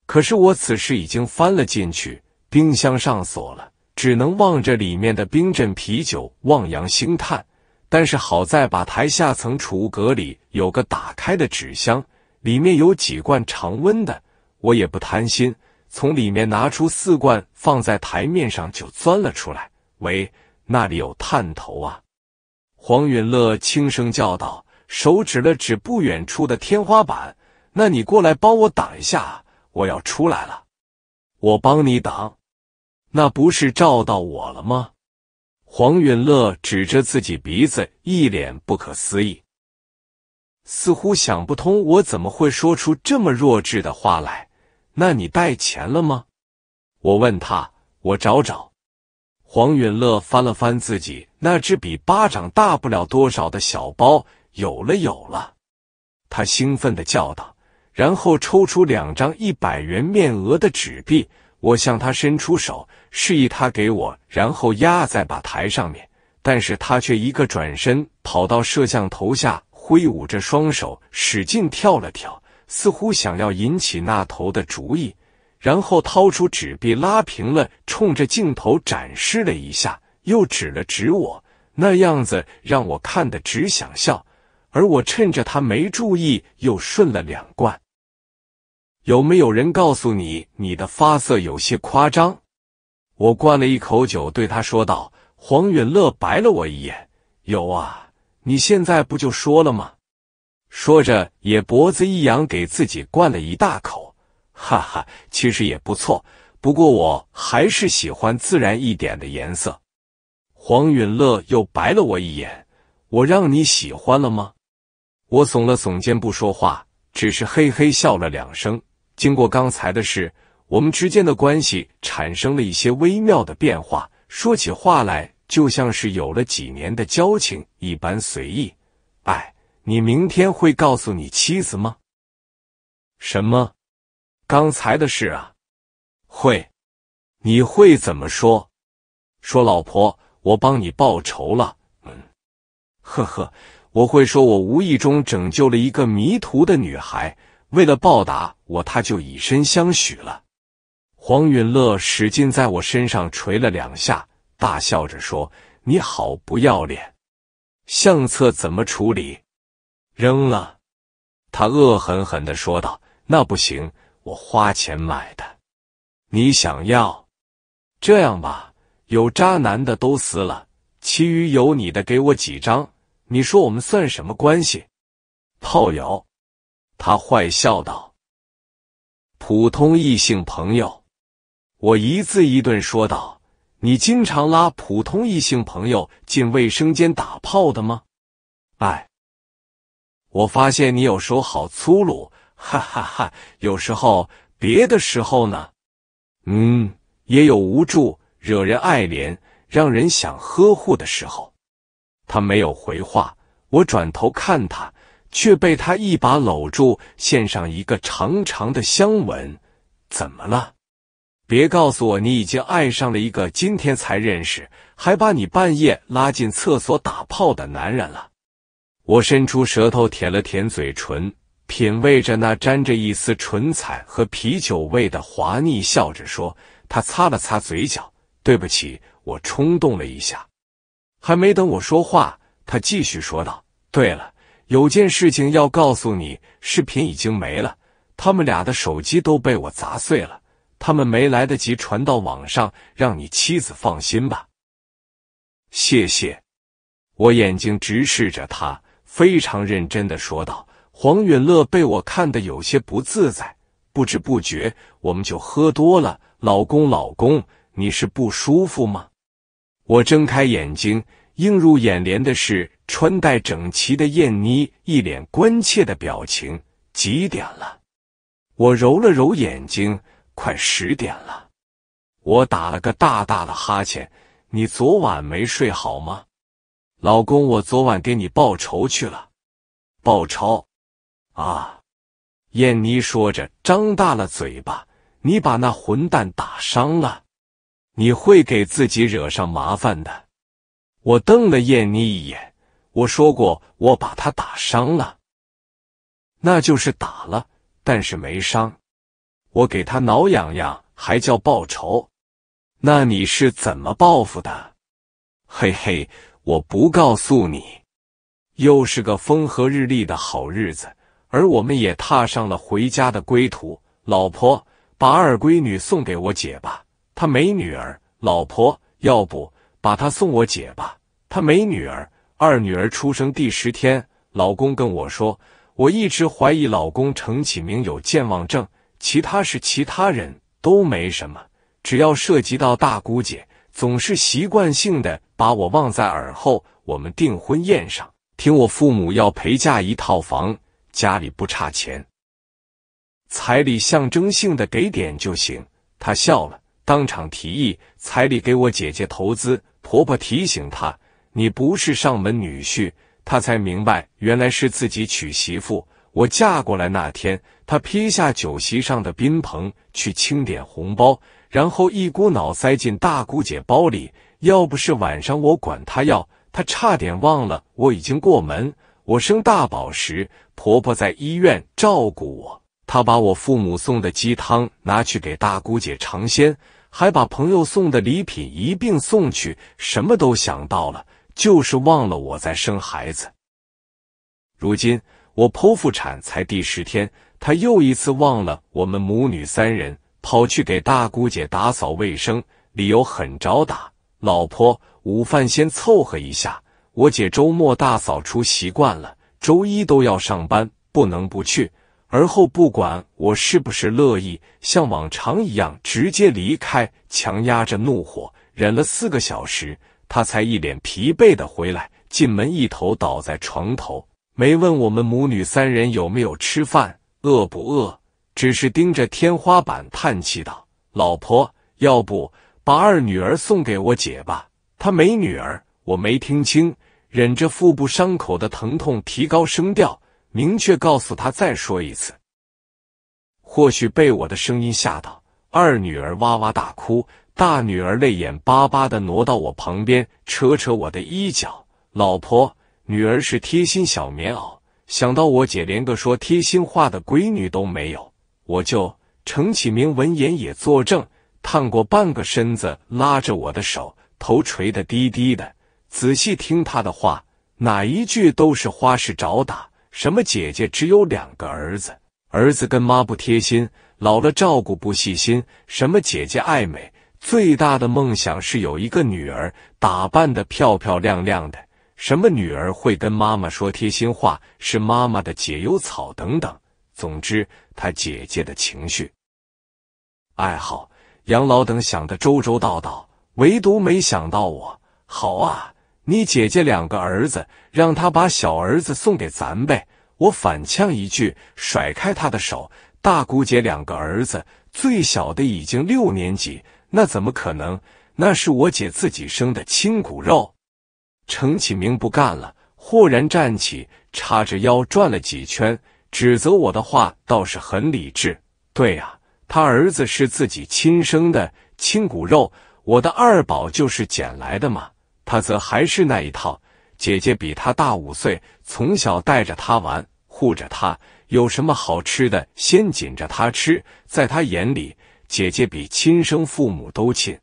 可是我此时已经翻了进去，冰箱上锁了。只能望着里面的冰镇啤酒，望洋兴叹。但是好在吧台下层储物格里有个打开的纸箱，里面有几罐常温的。我也不贪心，从里面拿出四罐放在台面上，就钻了出来。喂，那里有探头啊！黄允乐轻声叫道，手指了指不远处的天花板。那你过来帮我挡一下，我要出来了。我帮你挡。那不是照到我了吗？黄允乐指着自己鼻子，一脸不可思议，似乎想不通我怎么会说出这么弱智的话来。那你带钱了吗？我问他。我找找。黄允乐翻了翻自己那只比巴掌大不了多少的小包，有了有了，他兴奋的叫道，然后抽出两张一百元面额的纸币。我向他伸出手，示意他给我，然后压在把台上面，但是他却一个转身跑到摄像头下，挥舞着双手，使劲跳了跳，似乎想要引起那头的主意，然后掏出纸币，拉平了，冲着镜头展示了一下，又指了指我，那样子让我看得只想笑，而我趁着他没注意，又顺了两罐。有没有人告诉你你的发色有些夸张？我灌了一口酒，对他说道。黄允乐白了我一眼：“有啊，你现在不就说了吗？”说着也脖子一扬，给自己灌了一大口。哈哈，其实也不错，不过我还是喜欢自然一点的颜色。黄允乐又白了我一眼：“我让你喜欢了吗？”我耸了耸肩，不说话，只是嘿嘿笑了两声。经过刚才的事，我们之间的关系产生了一些微妙的变化。说起话来，就像是有了几年的交情一般随意。哎，你明天会告诉你妻子吗？什么？刚才的事啊？会。你会怎么说？说老婆，我帮你报仇了。嗯。呵呵，我会说我无意中拯救了一个迷途的女孩。为了报答我，他就以身相许了。黄允乐使劲在我身上捶了两下，大笑着说：“你好不要脸！”相册怎么处理？扔了。他恶狠狠地说道：“那不行，我花钱买的。”你想要？这样吧，有渣男的都撕了，其余有你的给我几张。你说我们算什么关系？炮友。他坏笑道：“普通异性朋友。”我一字一顿说道：“你经常拉普通异性朋友进卫生间打炮的吗？”哎，我发现你有时候好粗鲁，哈哈哈！有时候别的时候呢？嗯，也有无助、惹人爱怜、让人想呵护的时候。他没有回话，我转头看他。却被他一把搂住，献上一个长长的香吻。怎么了？别告诉我你已经爱上了一个今天才认识，还把你半夜拉进厕所打炮的男人了。我伸出舌头舔了舔嘴唇，品味着那沾着一丝唇彩和啤酒味的滑腻，笑着说：“他擦了擦嘴角，对不起，我冲动了一下。”还没等我说话，他继续说道：“对了。”有件事情要告诉你，视频已经没了，他们俩的手机都被我砸碎了，他们没来得及传到网上，让你妻子放心吧。谢谢。我眼睛直视着他，非常认真的说道。黄允乐被我看得有些不自在，不知不觉我们就喝多了。老公，老公，你是不舒服吗？我睁开眼睛，映入眼帘的是。穿戴整齐的燕妮一脸关切的表情。几点了？我揉了揉眼睛，快十点了。我打了个大大的哈欠。你昨晚没睡好吗？老公，我昨晚给你报仇去了。报仇？啊！燕妮说着，张大了嘴巴。你把那混蛋打伤了，你会给自己惹上麻烦的。我瞪了燕妮一眼。我说过，我把他打伤了，那就是打了，但是没伤。我给他挠痒痒，还叫报仇？那你是怎么报复的？嘿嘿，我不告诉你。又是个风和日丽的好日子，而我们也踏上了回家的归途。老婆，把二闺女送给我姐吧，她没女儿。老婆，要不把她送我姐吧，她没女儿。二女儿出生第十天，老公跟我说，我一直怀疑老公程启明有健忘症，其他是其他人都没什么，只要涉及到大姑姐，总是习惯性的把我忘在耳后。我们订婚宴上，听我父母要陪嫁一套房，家里不差钱，彩礼象征性的给点就行。他笑了，当场提议彩礼给我姐姐投资。婆婆提醒他。你不是上门女婿，他才明白原来是自己娶媳妇。我嫁过来那天，他撇下酒席上的宾朋去清点红包，然后一股脑塞进大姑姐包里。要不是晚上我管他要，他差点忘了我已经过门。我生大宝时，婆婆在医院照顾我，她把我父母送的鸡汤拿去给大姑姐尝鲜，还把朋友送的礼品一并送去，什么都想到了。就是忘了我在生孩子。如今我剖腹产才第十天，他又一次忘了我们母女三人，跑去给大姑姐打扫卫生，理由很找打。老婆，午饭先凑合一下。我姐周末大扫除习惯了，周一都要上班，不能不去。而后不管我是不是乐意，像往常一样直接离开，强压着怒火忍了四个小时。他才一脸疲惫的回来，进门一头倒在床头，没问我们母女三人有没有吃饭，饿不饿，只是盯着天花板叹气道：“老婆，要不把二女儿送给我姐吧，她没女儿。”我没听清，忍着腹部伤口的疼痛，提高声调，明确告诉他再说一次。或许被我的声音吓到，二女儿哇哇大哭。大女儿泪眼巴巴的挪到我旁边，扯扯我的衣角：“老婆，女儿是贴心小棉袄。”想到我姐连个说贴心话的闺女都没有，我就程启明闻言也作证，探过半个身子，拉着我的手，头垂得低低的，仔细听他的话，哪一句都是花式找打。什么姐姐只有两个儿子，儿子跟妈不贴心，老了照顾不细心。什么姐姐爱美。最大的梦想是有一个女儿，打扮的漂漂亮亮的，什么女儿会跟妈妈说贴心话，是妈妈的解忧草等等。总之，她姐姐的情绪、爱好、养老等想的周周到到，唯独没想到我。好啊，你姐姐两个儿子，让他把小儿子送给咱呗。我反呛一句，甩开他的手。大姑姐两个儿子，最小的已经六年级。那怎么可能？那是我姐自己生的亲骨肉。程启明不干了，豁然站起，叉着腰转了几圈，指责我的话倒是很理智。对呀，他儿子是自己亲生的亲骨肉，我的二宝就是捡来的嘛。他则还是那一套，姐姐比他大五岁，从小带着他玩，护着他，有什么好吃的先紧着他吃，在他眼里。姐姐比亲生父母都亲，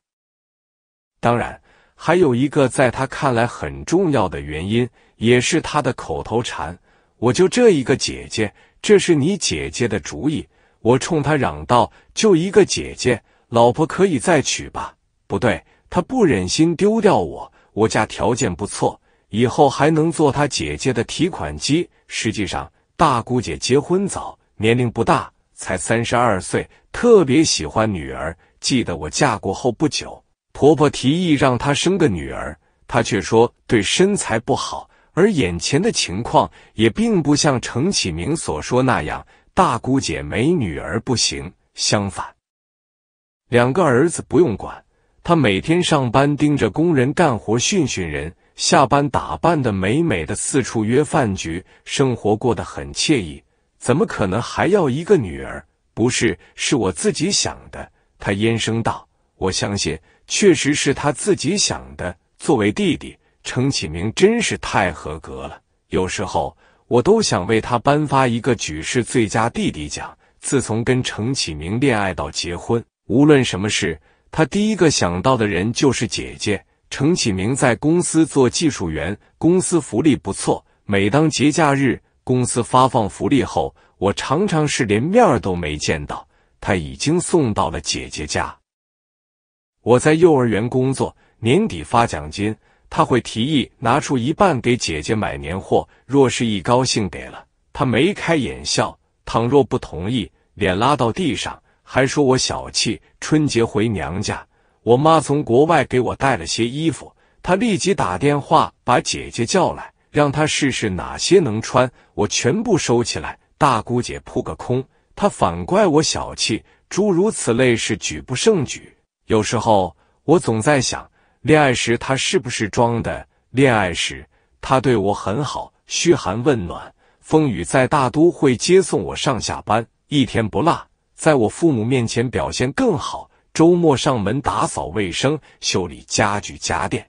当然还有一个在他看来很重要的原因，也是他的口头禅。我就这一个姐姐，这是你姐姐的主意。我冲他嚷道：“就一个姐姐，老婆可以再娶吧？”不对，他不忍心丢掉我。我家条件不错，以后还能做他姐姐的提款机。实际上，大姑姐结婚早，年龄不大。才三十二岁，特别喜欢女儿。记得我嫁过后不久，婆婆提议让她生个女儿，她却说对身材不好。而眼前的情况也并不像程启明所说那样，大姑姐没女儿不行。相反，两个儿子不用管，他每天上班盯着工人干活训训人，下班打扮的美美的，四处约饭局，生活过得很惬意。怎么可能还要一个女儿？不是，是我自己想的。他咽声道：“我相信，确实是他自己想的。”作为弟弟，程启明真是太合格了。有时候我都想为他颁发一个举世最佳弟弟奖。自从跟程启明恋爱到结婚，无论什么事，他第一个想到的人就是姐姐。程启明在公司做技术员，公司福利不错。每当节假日。公司发放福利后，我常常是连面都没见到。他已经送到了姐姐家。我在幼儿园工作，年底发奖金，他会提议拿出一半给姐姐买年货。若是一高兴给了，他眉开眼笑；倘若不同意，脸拉到地上，还说我小气。春节回娘家，我妈从国外给我带了些衣服，他立即打电话把姐姐叫来。让他试试哪些能穿，我全部收起来。大姑姐扑个空，他反怪我小气。诸如此类是举不胜举。有时候我总在想，恋爱时他是不是装的？恋爱时他对我很好，嘘寒问暖，风雨在大都会接送我上下班，一天不落。在我父母面前表现更好，周末上门打扫卫生、修理家具家电。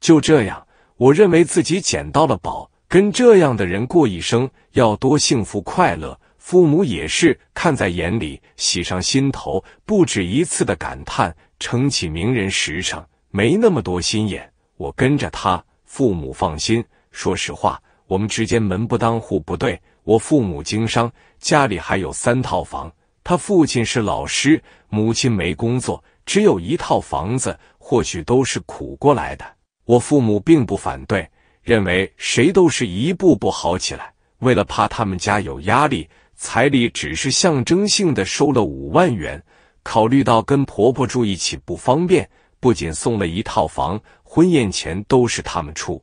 就这样。我认为自己捡到了宝，跟这样的人过一生要多幸福快乐。父母也是看在眼里，喜上心头，不止一次的感叹，撑起名人实诚，没那么多心眼。我跟着他，父母放心。说实话，我们之间门不当户不对。我父母经商，家里还有三套房。他父亲是老师，母亲没工作，只有一套房子。或许都是苦过来的。我父母并不反对，认为谁都是一步步好起来。为了怕他们家有压力，彩礼只是象征性的收了五万元。考虑到跟婆婆住一起不方便，不仅送了一套房，婚宴钱都是他们出。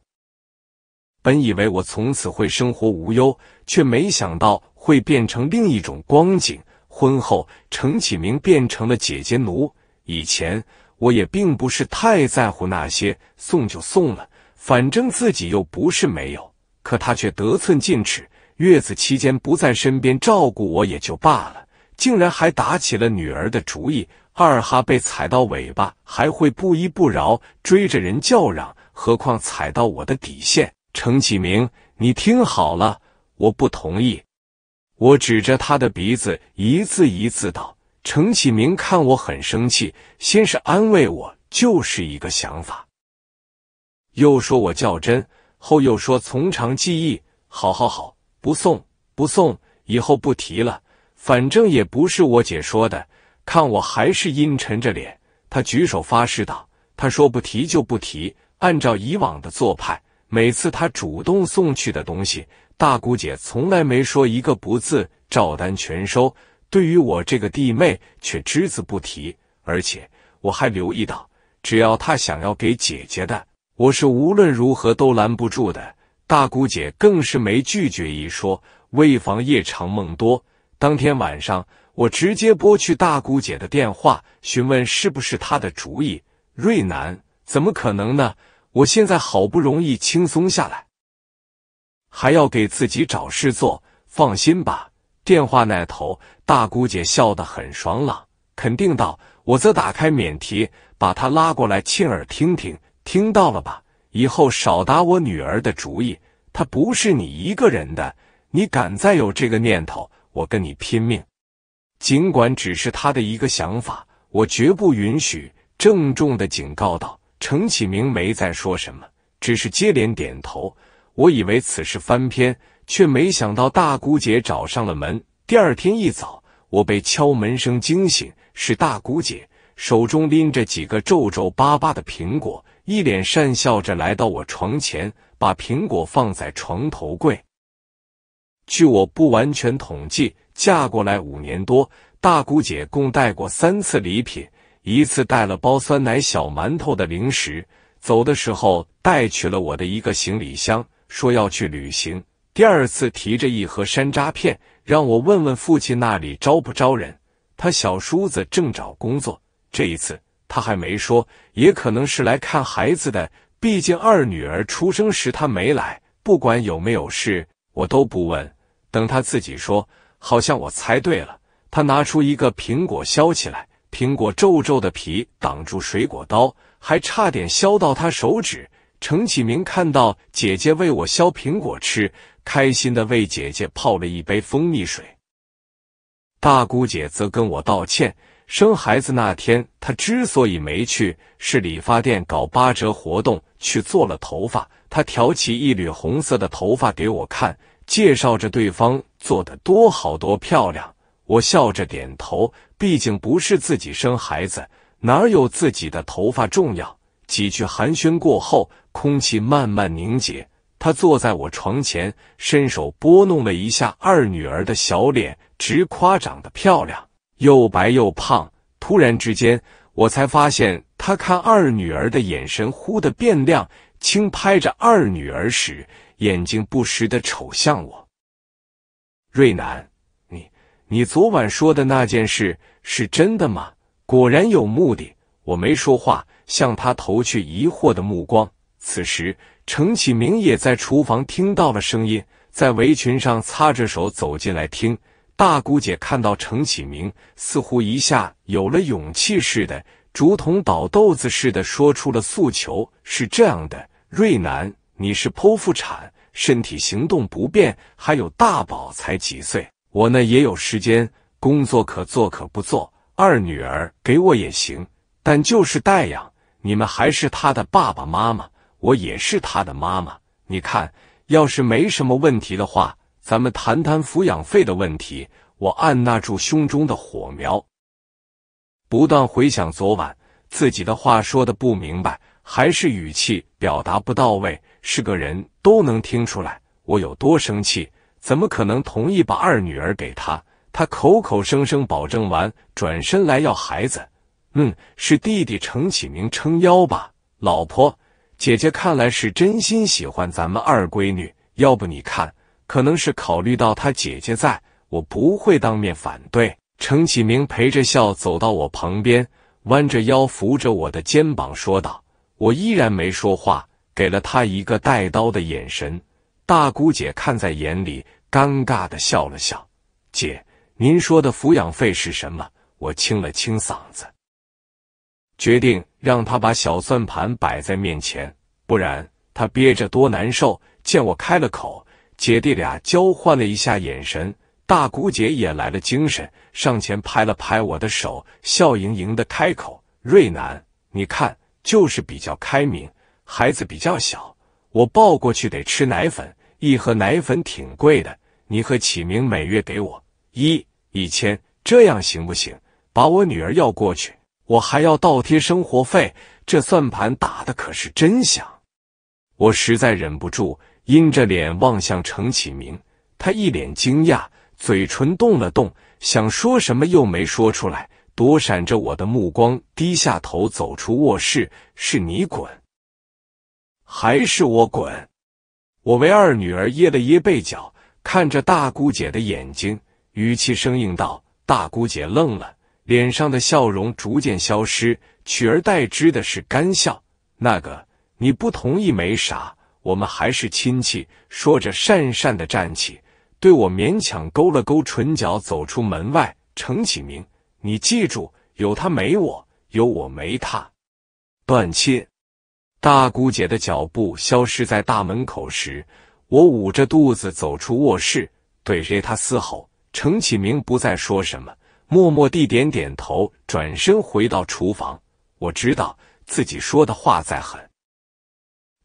本以为我从此会生活无忧，却没想到会变成另一种光景。婚后，程启明变成了姐姐奴。以前。我也并不是太在乎那些，送就送了，反正自己又不是没有。可他却得寸进尺，月子期间不在身边照顾我也就罢了，竟然还打起了女儿的主意。二哈被踩到尾巴还会不依不饶，追着人叫嚷，何况踩到我的底线。程启明，你听好了，我不同意。我指着他的鼻子，一字一字道。程启明看我很生气，先是安慰我，就是一个想法；又说我较真，后又说从长计议。好好好，不送，不送，以后不提了。反正也不是我姐说的。看我还是阴沉着脸，他举手发誓道：“他说不提就不提。”按照以往的做派，每次他主动送去的东西，大姑姐从来没说一个不字，照单全收。对于我这个弟妹，却只字不提。而且我还留意到，只要他想要给姐姐的，我是无论如何都拦不住的。大姑姐更是没拒绝一说。为防夜长梦多，当天晚上我直接拨去大姑姐的电话，询问是不是她的主意。瑞南，怎么可能呢？我现在好不容易轻松下来，还要给自己找事做。放心吧，电话那头。大姑姐笑得很爽朗，肯定道：“我则打开免提，把她拉过来，亲耳听听。听到了吧？以后少打我女儿的主意，她不是你一个人的。你敢再有这个念头，我跟你拼命！尽管只是他的一个想法，我绝不允许。”郑重的警告道。程启明没再说什么，只是接连点头。我以为此事翻篇，却没想到大姑姐找上了门。第二天一早，我被敲门声惊醒，是大姑姐，手中拎着几个皱皱巴巴的苹果，一脸讪笑着来到我床前，把苹果放在床头柜。据我不完全统计，嫁过来五年多，大姑姐共带过三次礼品，一次带了包酸奶、小馒头的零食，走的时候带去了我的一个行李箱，说要去旅行；第二次提着一盒山楂片。让我问问父亲那里招不招人，他小叔子正找工作。这一次他还没说，也可能是来看孩子的，毕竟二女儿出生时他没来。不管有没有事，我都不问，等他自己说。好像我猜对了，他拿出一个苹果削起来，苹果皱皱的皮挡住水果刀，还差点削到他手指。程启明看到姐姐为我削苹果吃。开心的为姐姐泡了一杯蜂蜜水，大姑姐则跟我道歉。生孩子那天，她之所以没去，是理发店搞八折活动，去做了头发。她挑起一缕红色的头发给我看，介绍着对方做的多好，多漂亮。我笑着点头，毕竟不是自己生孩子，哪有自己的头发重要？几句寒暄过后，空气慢慢凝结。他坐在我床前，伸手拨弄了一下二女儿的小脸，直夸长得漂亮，又白又胖。突然之间，我才发现他看二女儿的眼神忽的变亮，轻拍着二女儿时，眼睛不时的瞅向我。瑞南，你你昨晚说的那件事是真的吗？果然有目的。我没说话，向他投去疑惑的目光。此时。程启明也在厨房听到了声音，在围裙上擦着手走进来听。大姑姐看到程启明，似乎一下有了勇气似的，竹筒倒豆子似的说出了诉求：“是这样的，瑞南，你是剖腹产，身体行动不便，还有大宝才几岁，我呢也有时间，工作可做可不做。二女儿给我也行，但就是代养，你们还是他的爸爸妈妈。”我也是他的妈妈，你看，要是没什么问题的话，咱们谈谈抚养费的问题。我按捺住胸中的火苗，不断回想昨晚自己的话说的不明白，还是语气表达不到位，是个人都能听出来我有多生气。怎么可能同意把二女儿给他？他口口声声保证完，转身来要孩子。嗯，是弟弟程启明撑腰吧，老婆。姐姐看来是真心喜欢咱们二闺女，要不你看，可能是考虑到她姐姐在，我不会当面反对。程启明陪着笑走到我旁边，弯着腰扶着我的肩膀说道：“我依然没说话，给了他一个带刀的眼神。”大姑姐看在眼里，尴尬的笑了笑：“姐，您说的抚养费是什么？”我清了清嗓子，决定。让他把小算盘摆在面前，不然他憋着多难受。见我开了口，姐弟俩交换了一下眼神，大姑姐也来了精神，上前拍了拍我的手，笑盈盈的开口：“瑞南，你看，就是比较开明，孩子比较小，我抱过去得吃奶粉，一盒奶粉挺贵的，你和启明每月给我一一千，这样行不行？把我女儿要过去。”我还要倒贴生活费，这算盘打的可是真响。我实在忍不住，阴着脸望向程启明，他一脸惊讶，嘴唇动了动，想说什么又没说出来，躲闪着我的目光，低下头走出卧室。是你滚，还是我滚？我为二女儿掖了掖被角，看着大姑姐的眼睛，语气生硬道：“大姑姐愣了。”脸上的笑容逐渐消失，取而代之的是干笑。那个，你不同意没啥，我们还是亲戚。说着，讪讪的站起，对我勉强勾了勾唇角，走出门外。程启明，你记住，有他没我，有我没他。断亲！大姑姐的脚步消失在大门口时，我捂着肚子走出卧室，对谁他嘶吼。程启明不再说什么。默默地点点头，转身回到厨房。我知道自己说的话再狠，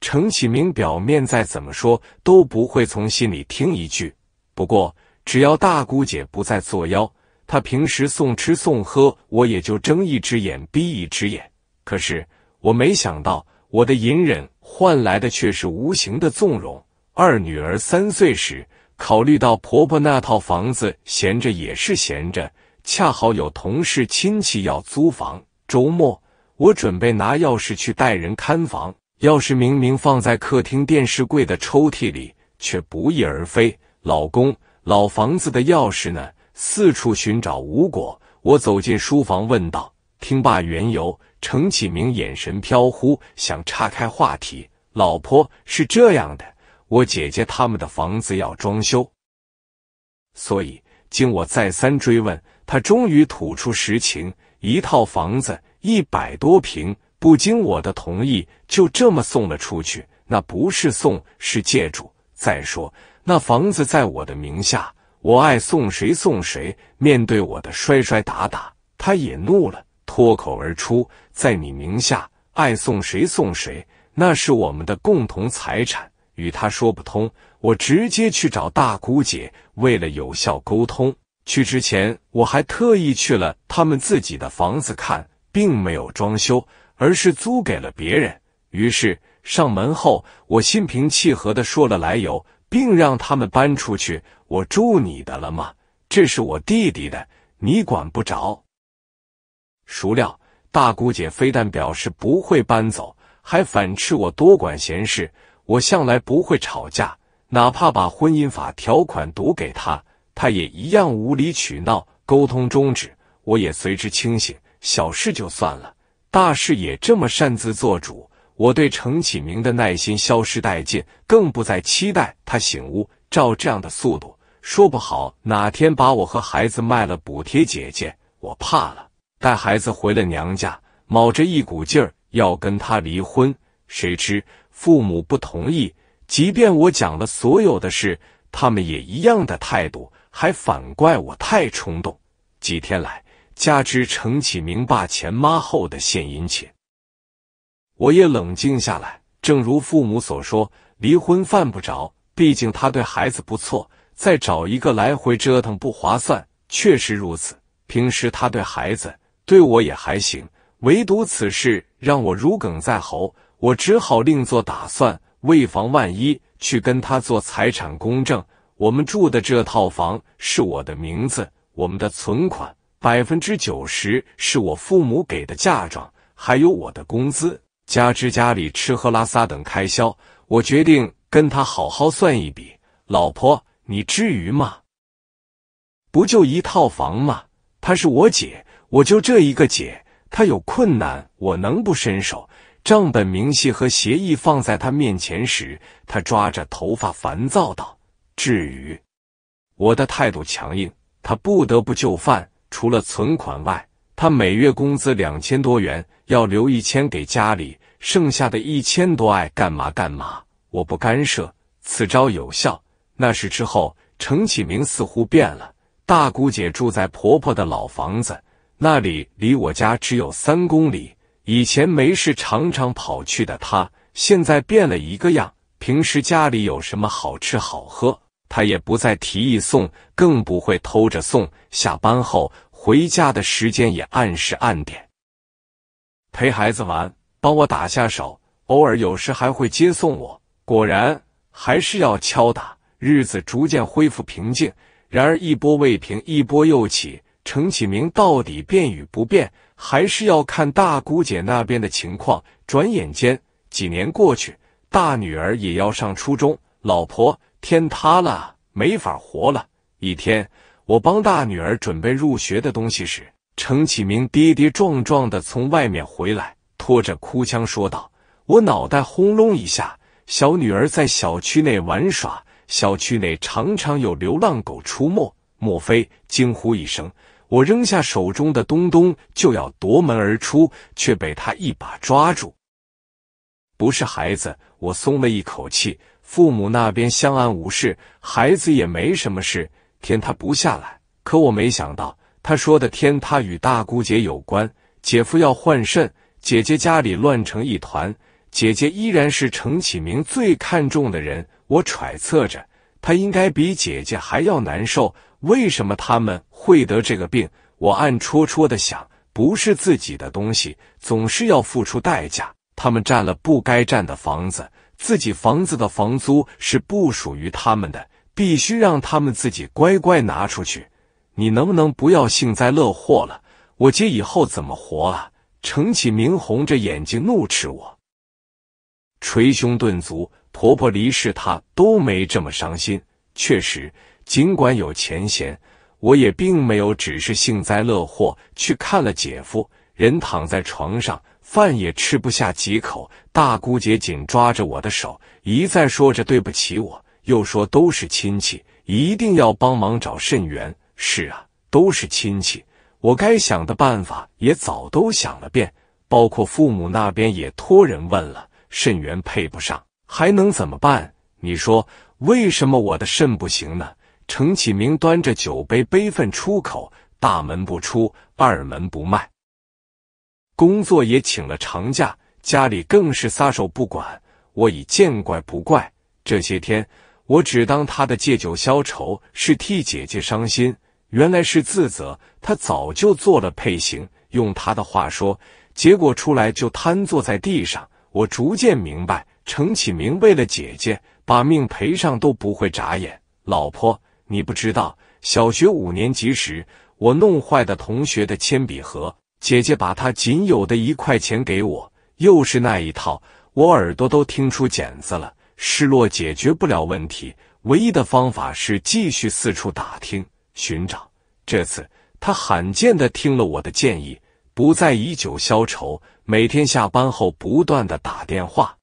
程启明表面再怎么说都不会从心里听一句。不过，只要大姑姐不再作妖，她平时送吃送喝，我也就睁一只眼闭一只眼。可是，我没想到，我的隐忍换来的却是无形的纵容。二女儿三岁时，考虑到婆婆那套房子闲着也是闲着。恰好有同事亲戚要租房，周末我准备拿钥匙去带人看房。钥匙明明放在客厅电视柜的抽屉里，却不翼而飞。老公，老房子的钥匙呢？四处寻找无果，我走进书房问道。听罢缘由，程启明眼神飘忽，想岔开话题。老婆是这样的，我姐姐他们的房子要装修，所以经我再三追问。他终于吐出实情：一套房子，一百多平，不经我的同意，就这么送了出去。那不是送，是借住。再说，那房子在我的名下，我爱送谁送谁。面对我的摔摔打打，他也怒了，脱口而出：“在你名下，爱送谁送谁，那是我们的共同财产。”与他说不通，我直接去找大姑姐，为了有效沟通。去之前，我还特意去了他们自己的房子看，并没有装修，而是租给了别人。于是上门后，我心平气和的说了来由，并让他们搬出去。我住你的了吗？这是我弟弟的，你管不着。孰料大姑姐非但表示不会搬走，还反斥我多管闲事。我向来不会吵架，哪怕把婚姻法条款读给她。他也一样无理取闹，沟通终止，我也随之清醒。小事就算了，大事也这么擅自做主，我对程启明的耐心消失殆尽，更不再期待他醒悟。照这样的速度，说不好哪天把我和孩子卖了补贴姐姐，我怕了。带孩子回了娘家，卯着一股劲儿要跟他离婚，谁知父母不同意，即便我讲了所有的事，他们也一样的态度。还反怪我太冲动。几天来，加之程启明爸前妈后的献殷勤，我也冷静下来。正如父母所说，离婚犯不着。毕竟他对孩子不错，再找一个来回折腾不划算。确实如此。平时他对孩子、对我也还行，唯独此事让我如鲠在喉。我只好另做打算，为防万一，去跟他做财产公证。我们住的这套房是我的名字，我们的存款百分之九十是我父母给的嫁妆，还有我的工资，加之家里吃喝拉撒等开销，我决定跟他好好算一笔。老婆，你至于吗？不就一套房吗？她是我姐，我就这一个姐，她有困难，我能不伸手？账本明细和协议放在他面前时，他抓着头发烦躁道。至于，我的态度强硬，他不得不就范。除了存款外，他每月工资两千多元，要留一千给家里，剩下的一千多爱干嘛干嘛，我不干涉。此招有效。那时之后，程启明似乎变了。大姑姐住在婆婆的老房子，那里离我家只有三公里。以前没事常常跑去的他，现在变了一个样。平时家里有什么好吃好喝，他也不再提议送，更不会偷着送。下班后回家的时间也按时按点，陪孩子玩，帮我打下手，偶尔有时还会接送我。果然还是要敲打，日子逐渐恢复平静。然而一波未平，一波又起。程启明到底变与不变，还是要看大姑姐那边的情况。转眼间几年过去，大女儿也要上初中，老婆。天塌了，没法活了。一天，我帮大女儿准备入学的东西时，程启明跌跌撞撞的从外面回来，拖着哭腔说道：“我脑袋轰隆一下。”小女儿在小区内玩耍，小区内常常有流浪狗出没，莫非？惊呼一声，我扔下手中的东东就要夺门而出，却被他一把抓住。不是孩子，我松了一口气。父母那边相安无事，孩子也没什么事。天，塌不下来。可我没想到，他说的天，塌与大姑姐有关。姐夫要换肾，姐姐家里乱成一团。姐姐依然是程启明最看重的人。我揣测着，他应该比姐姐还要难受。为什么他们会得这个病？我暗戳戳的想，不是自己的东西，总是要付出代价。他们占了不该占的房子。自己房子的房租是不属于他们的，必须让他们自己乖乖拿出去。你能不能不要幸灾乐祸了？我姐以后怎么活啊？程启明红着眼睛怒斥我，捶胸顿足。婆婆离世，他都没这么伤心。确实，尽管有前嫌，我也并没有只是幸灾乐祸。去看了姐夫，人躺在床上。饭也吃不下几口，大姑姐紧抓着我的手，一再说着对不起，我又说都是亲戚，一定要帮忙找肾源。是啊，都是亲戚，我该想的办法也早都想了遍，包括父母那边也托人问了，肾源配不上，还能怎么办？你说为什么我的肾不行呢？程启明端着酒杯，悲愤出口：大门不出，二门不迈。工作也请了长假，家里更是撒手不管，我已见怪不怪。这些天，我只当他的借酒消愁是替姐姐伤心，原来是自责。他早就做了配型，用他的话说，结果出来就瘫坐在地上。我逐渐明白，程启明为了姐姐，把命赔上都不会眨眼。老婆，你不知道，小学五年级时，我弄坏的同学的铅笔盒。姐姐把她仅有的一块钱给我，又是那一套，我耳朵都听出茧子了。失落解决不了问题，唯一的方法是继续四处打听、寻找。这次他罕见的听了我的建议，不再以酒消愁，每天下班后不断的打电话。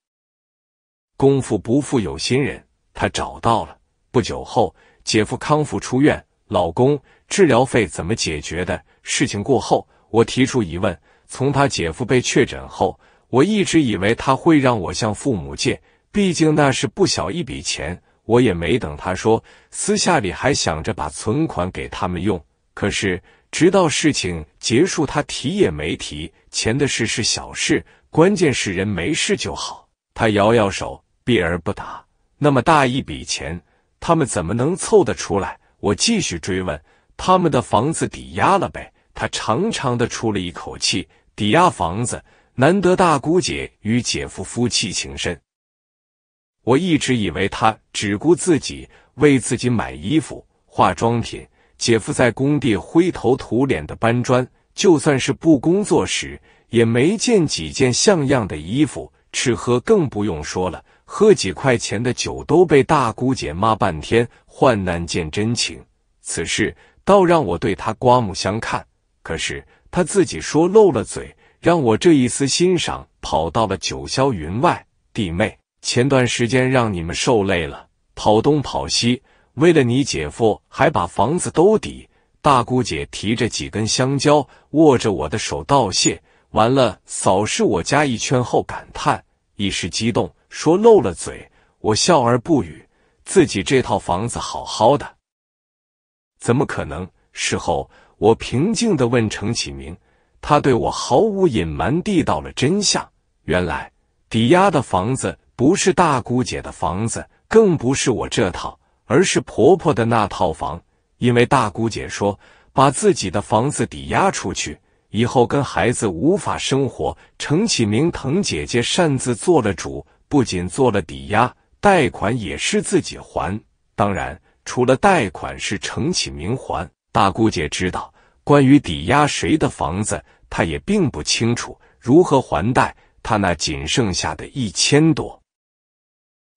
功夫不负有心人，他找到了。不久后，姐夫康复出院，老公治疗费怎么解决的？事情过后。我提出疑问：从他姐夫被确诊后，我一直以为他会让我向父母借，毕竟那是不小一笔钱。我也没等他说，私下里还想着把存款给他们用。可是直到事情结束，他提也没提钱的事是小事，关键是人没事就好。他摇摇手，避而不答。那么大一笔钱，他们怎么能凑得出来？我继续追问：他们的房子抵押了呗？他长长的出了一口气，抵押房子，难得大姑姐与姐夫夫妻情深。我一直以为他只顾自己，为自己买衣服、化妆品。姐夫在工地灰头土脸的搬砖，就算是不工作时，也没见几件像样的衣服。吃喝更不用说了，喝几块钱的酒都被大姑姐骂半天。患难见真情，此事倒让我对他刮目相看。可是他自己说漏了嘴，让我这一丝欣赏跑到了九霄云外。弟妹，前段时间让你们受累了，跑东跑西，为了你姐夫还把房子兜底。大姑姐提着几根香蕉，握着我的手道谢，完了扫视我家一圈后感叹，一时激动说漏了嘴。我笑而不语，自己这套房子好好的，怎么可能？事后。我平静的问程启明，他对我毫无隐瞒，地道了真相。原来抵押的房子不是大姑姐的房子，更不是我这套，而是婆婆的那套房。因为大姑姐说，把自己的房子抵押出去以后，跟孩子无法生活。程启明疼姐姐，擅自做了主，不仅做了抵押，贷款也是自己还。当然，除了贷款是程启明还。大姑姐知道关于抵押谁的房子，她也并不清楚如何还贷。她那仅剩下的一千多，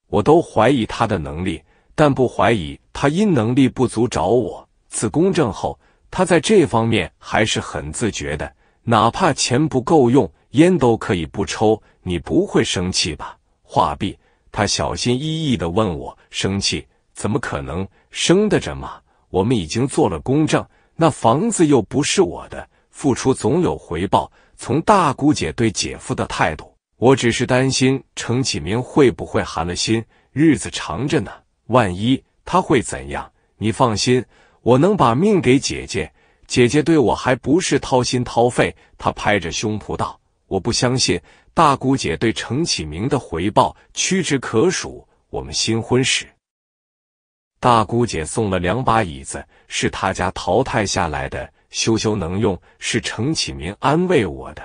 我都怀疑她的能力，但不怀疑她因能力不足找我。自公证后，她在这方面还是很自觉的，哪怕钱不够用，烟都可以不抽。你不会生气吧？画壁，他小心翼翼的问我：“生气？怎么可能生得着吗？”我们已经做了公证，那房子又不是我的，付出总有回报。从大姑姐对姐夫的态度，我只是担心程启明会不会寒了心，日子长着呢，万一他会怎样？你放心，我能把命给姐姐，姐姐对我还不是掏心掏肺。他拍着胸脯道：“我不相信大姑姐对程启明的回报屈指可数。我们新婚时。”大姑姐送了两把椅子，是她家淘汰下来的，修修能用。是程启明安慰我的，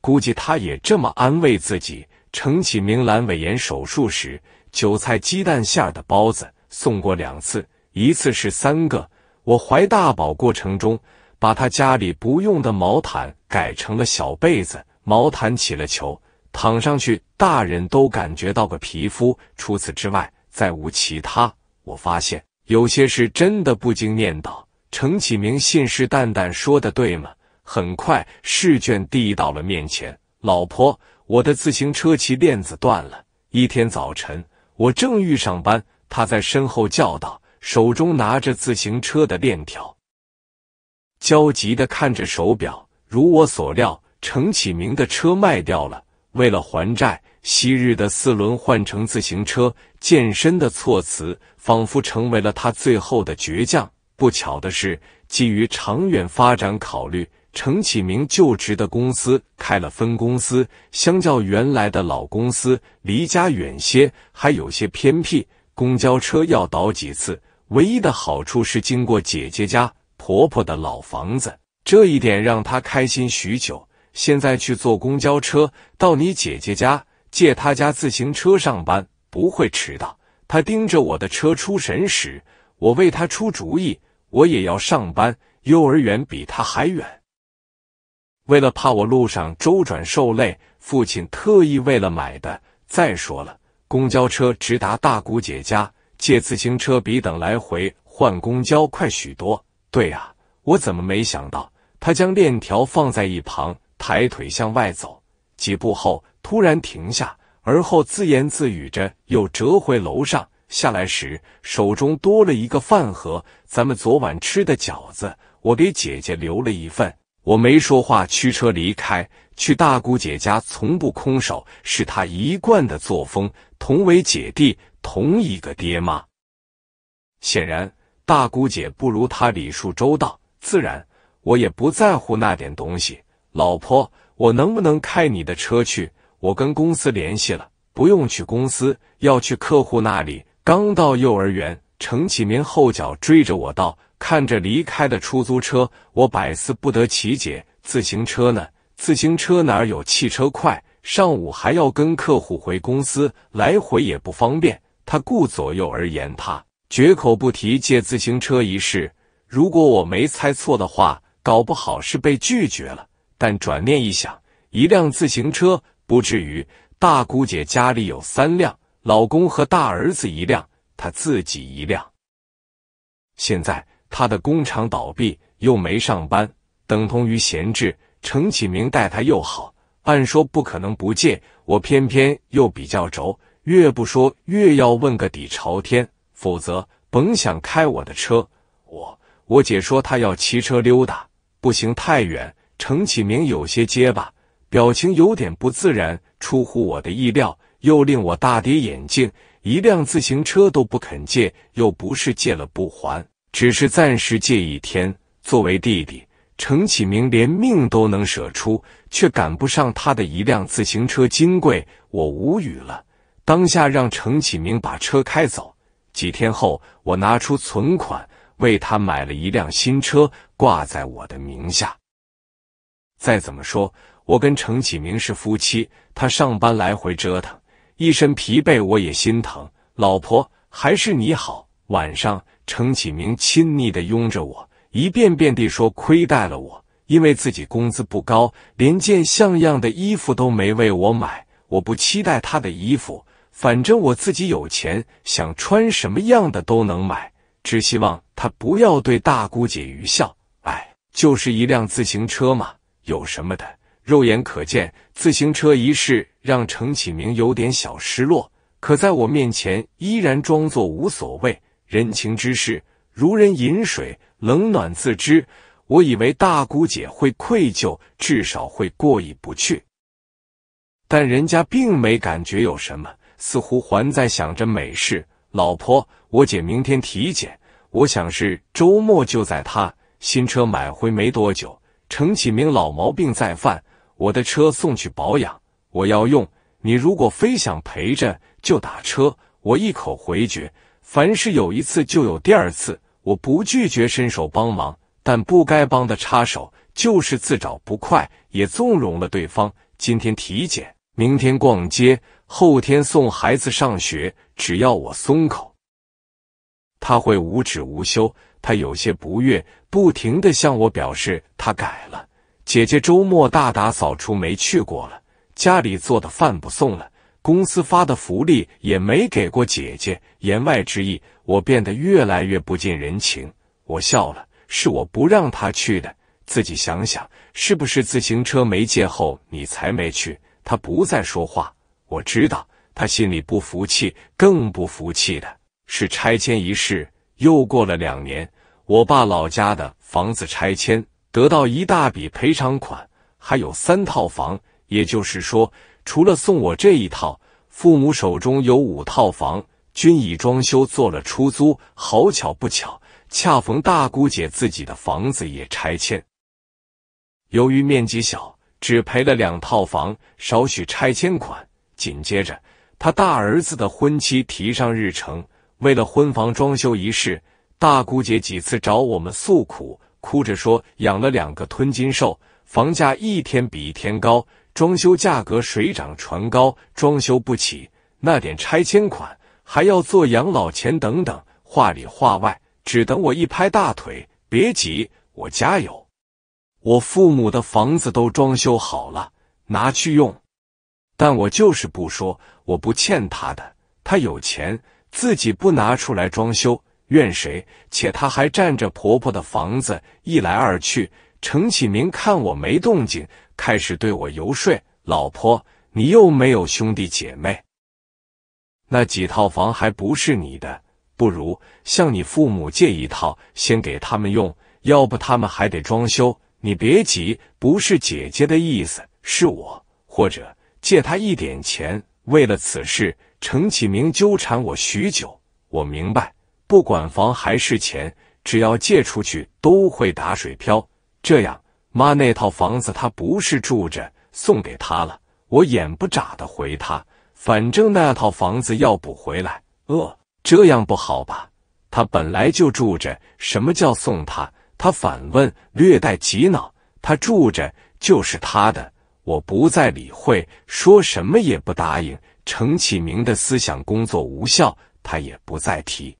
估计他也这么安慰自己。程启明阑尾炎手术时，韭菜鸡蛋馅的包子送过两次，一次是三个。我怀大宝过程中，把他家里不用的毛毯改成了小被子，毛毯起了球，躺上去大人都感觉到个皮肤。除此之外，再无其他。我发现有些事真的不经念叨。程启明信誓旦旦说的对吗？很快，试卷递到了面前。老婆，我的自行车骑链子断了。一天早晨，我正欲上班，他在身后叫道，手中拿着自行车的链条，焦急的看着手表。如我所料，程启明的车卖掉了，为了还债。昔日的四轮换成自行车，健身的措辞仿佛成为了他最后的倔强。不巧的是，基于长远发展考虑，程启明就职的公司开了分公司，相较原来的老公司，离家远些，还有些偏僻，公交车要倒几次。唯一的好处是经过姐姐家、婆婆的老房子，这一点让他开心许久。现在去坐公交车到你姐姐家。借他家自行车上班不会迟到。他盯着我的车出神时，我为他出主意。我也要上班，幼儿园比他还远。为了怕我路上周转受累，父亲特意为了买的。再说了，公交车直达大姑姐家，借自行车比等来回换公交快许多。对呀，我怎么没想到？他将链条放在一旁，抬腿向外走几步后。突然停下，而后自言自语着，又折回楼上。下来时，手中多了一个饭盒，咱们昨晚吃的饺子，我给姐姐留了一份。我没说话，驱车离开，去大姑姐家，从不空手，是她一贯的作风。同为姐弟，同一个爹妈，显然大姑姐不如他礼数周到，自然，我也不在乎那点东西。老婆，我能不能开你的车去？我跟公司联系了，不用去公司，要去客户那里。刚到幼儿园，程启明后脚追着我道：“看着离开的出租车，我百思不得其解，自行车呢？自行车哪儿有汽车快？上午还要跟客户回公司，来回也不方便。”他顾左右而言他，绝口不提借自行车一事。如果我没猜错的话，搞不好是被拒绝了。但转念一想，一辆自行车。不至于，大姑姐家里有三辆，老公和大儿子一辆，她自己一辆。现在她的工厂倒闭，又没上班，等同于闲置。程启明待她又好，按说不可能不借。我偏偏又比较轴，越不说越要问个底朝天，否则甭想开我的车。我我姐说她要骑车溜达，不行太远。程启明有些结巴。表情有点不自然，出乎我的意料，又令我大跌眼镜。一辆自行车都不肯借，又不是借了不还，只是暂时借一天。作为弟弟，程启明连命都能舍出，却赶不上他的一辆自行车金贵，我无语了。当下让程启明把车开走。几天后，我拿出存款为他买了一辆新车，挂在我的名下。再怎么说。我跟程启明是夫妻，他上班来回折腾，一身疲惫，我也心疼。老婆还是你好。晚上，程启明亲昵的拥着我，一遍遍地说亏待了我，因为自己工资不高，连件像样的衣服都没为我买。我不期待他的衣服，反正我自己有钱，想穿什么样的都能买。只希望他不要对大姑姐愚孝。哎，就是一辆自行车嘛，有什么的。肉眼可见，自行车一事让程启明有点小失落，可在我面前依然装作无所谓。人情之事，如人饮水，冷暖自知。我以为大姑姐会愧疚，至少会过意不去，但人家并没感觉有什么，似乎还在想着美事。老婆，我姐明天体检，我想是周末就在。她新车买回没多久，程启明老毛病再犯。我的车送去保养，我要用。你如果非想陪着，就打车。我一口回绝。凡是有一次，就有第二次。我不拒绝伸手帮忙，但不该帮的插手，就是自找不快，也纵容了对方。今天体检，明天逛街，后天送孩子上学，只要我松口，他会无止无休。他有些不悦，不停的向我表示他改了。姐姐周末大打扫除没去过了，家里做的饭不送了，公司发的福利也没给过姐姐。言外之意，我变得越来越不近人情。我笑了，是我不让她去的。自己想想，是不是自行车没借后你才没去？他不再说话，我知道他心里不服气，更不服气的是拆迁一事。又过了两年，我爸老家的房子拆迁。得到一大笔赔偿款，还有三套房。也就是说，除了送我这一套，父母手中有五套房，均已装修做了出租。好巧不巧，恰逢大姑姐自己的房子也拆迁，由于面积小，只赔了两套房，少许拆迁款。紧接着，他大儿子的婚期提上日程，为了婚房装修一事，大姑姐几次找我们诉苦。哭着说：“养了两个吞金兽，房价一天比一天高，装修价格水涨船高，装修不起，那点拆迁款还要做养老钱等等。”话里话外，只等我一拍大腿：“别急，我家有，我父母的房子都装修好了，拿去用。但我就是不说，我不欠他的，他有钱，自己不拿出来装修。怨谁？且他还占着婆婆的房子，一来二去，程启明看我没动静，开始对我游说：“老婆，你又没有兄弟姐妹，那几套房还不是你的？不如向你父母借一套，先给他们用，要不他们还得装修。你别急，不是姐姐的意思，是我。或者借他一点钱。为了此事，程启明纠缠我许久。我明白。”不管房还是钱，只要借出去都会打水漂。这样，妈那套房子他不是住着，送给他了。我眼不眨的回他，反正那套房子要补回来。呃，这样不好吧？他本来就住着，什么叫送他？他反问，略带急恼。他住着就是他的，我不再理会，说什么也不答应。程启明的思想工作无效，他也不再提。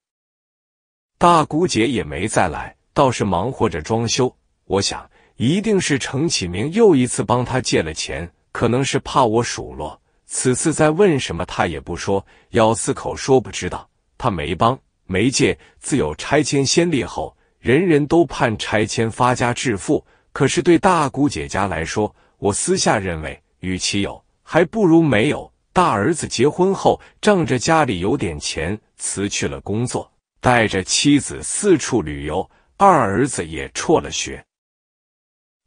大姑姐也没再来，倒是忙活着装修。我想，一定是程启明又一次帮他借了钱，可能是怕我数落。此次再问什么，他也不说，咬死口说不知道。他没帮，没借，自有拆迁先例后，人人都盼拆迁发家致富。可是对大姑姐家来说，我私下认为，与其有，还不如没有。大儿子结婚后，仗着家里有点钱，辞去了工作。带着妻子四处旅游，二儿子也辍了学，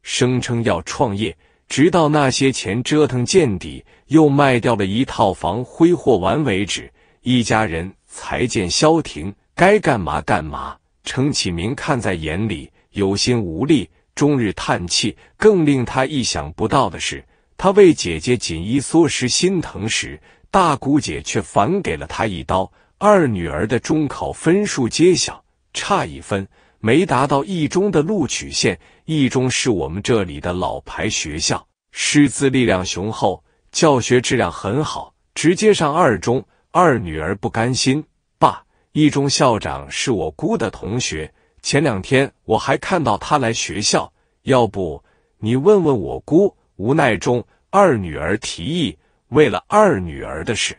声称要创业，直到那些钱折腾见底，又卖掉了一套房挥霍完为止，一家人才见消停，该干嘛干嘛。程启明看在眼里，有心无力，终日叹气。更令他意想不到的是，他为姐姐锦衣缩食心疼时，大姑姐却反给了他一刀。二女儿的中考分数揭晓，差一分没达到一中的录取线。一中是我们这里的老牌学校，师资力量雄厚，教学质量很好。直接上二中，二女儿不甘心。爸，一中校长是我姑的同学，前两天我还看到他来学校。要不你问问我姑？无奈中，二女儿提议，为了二女儿的事。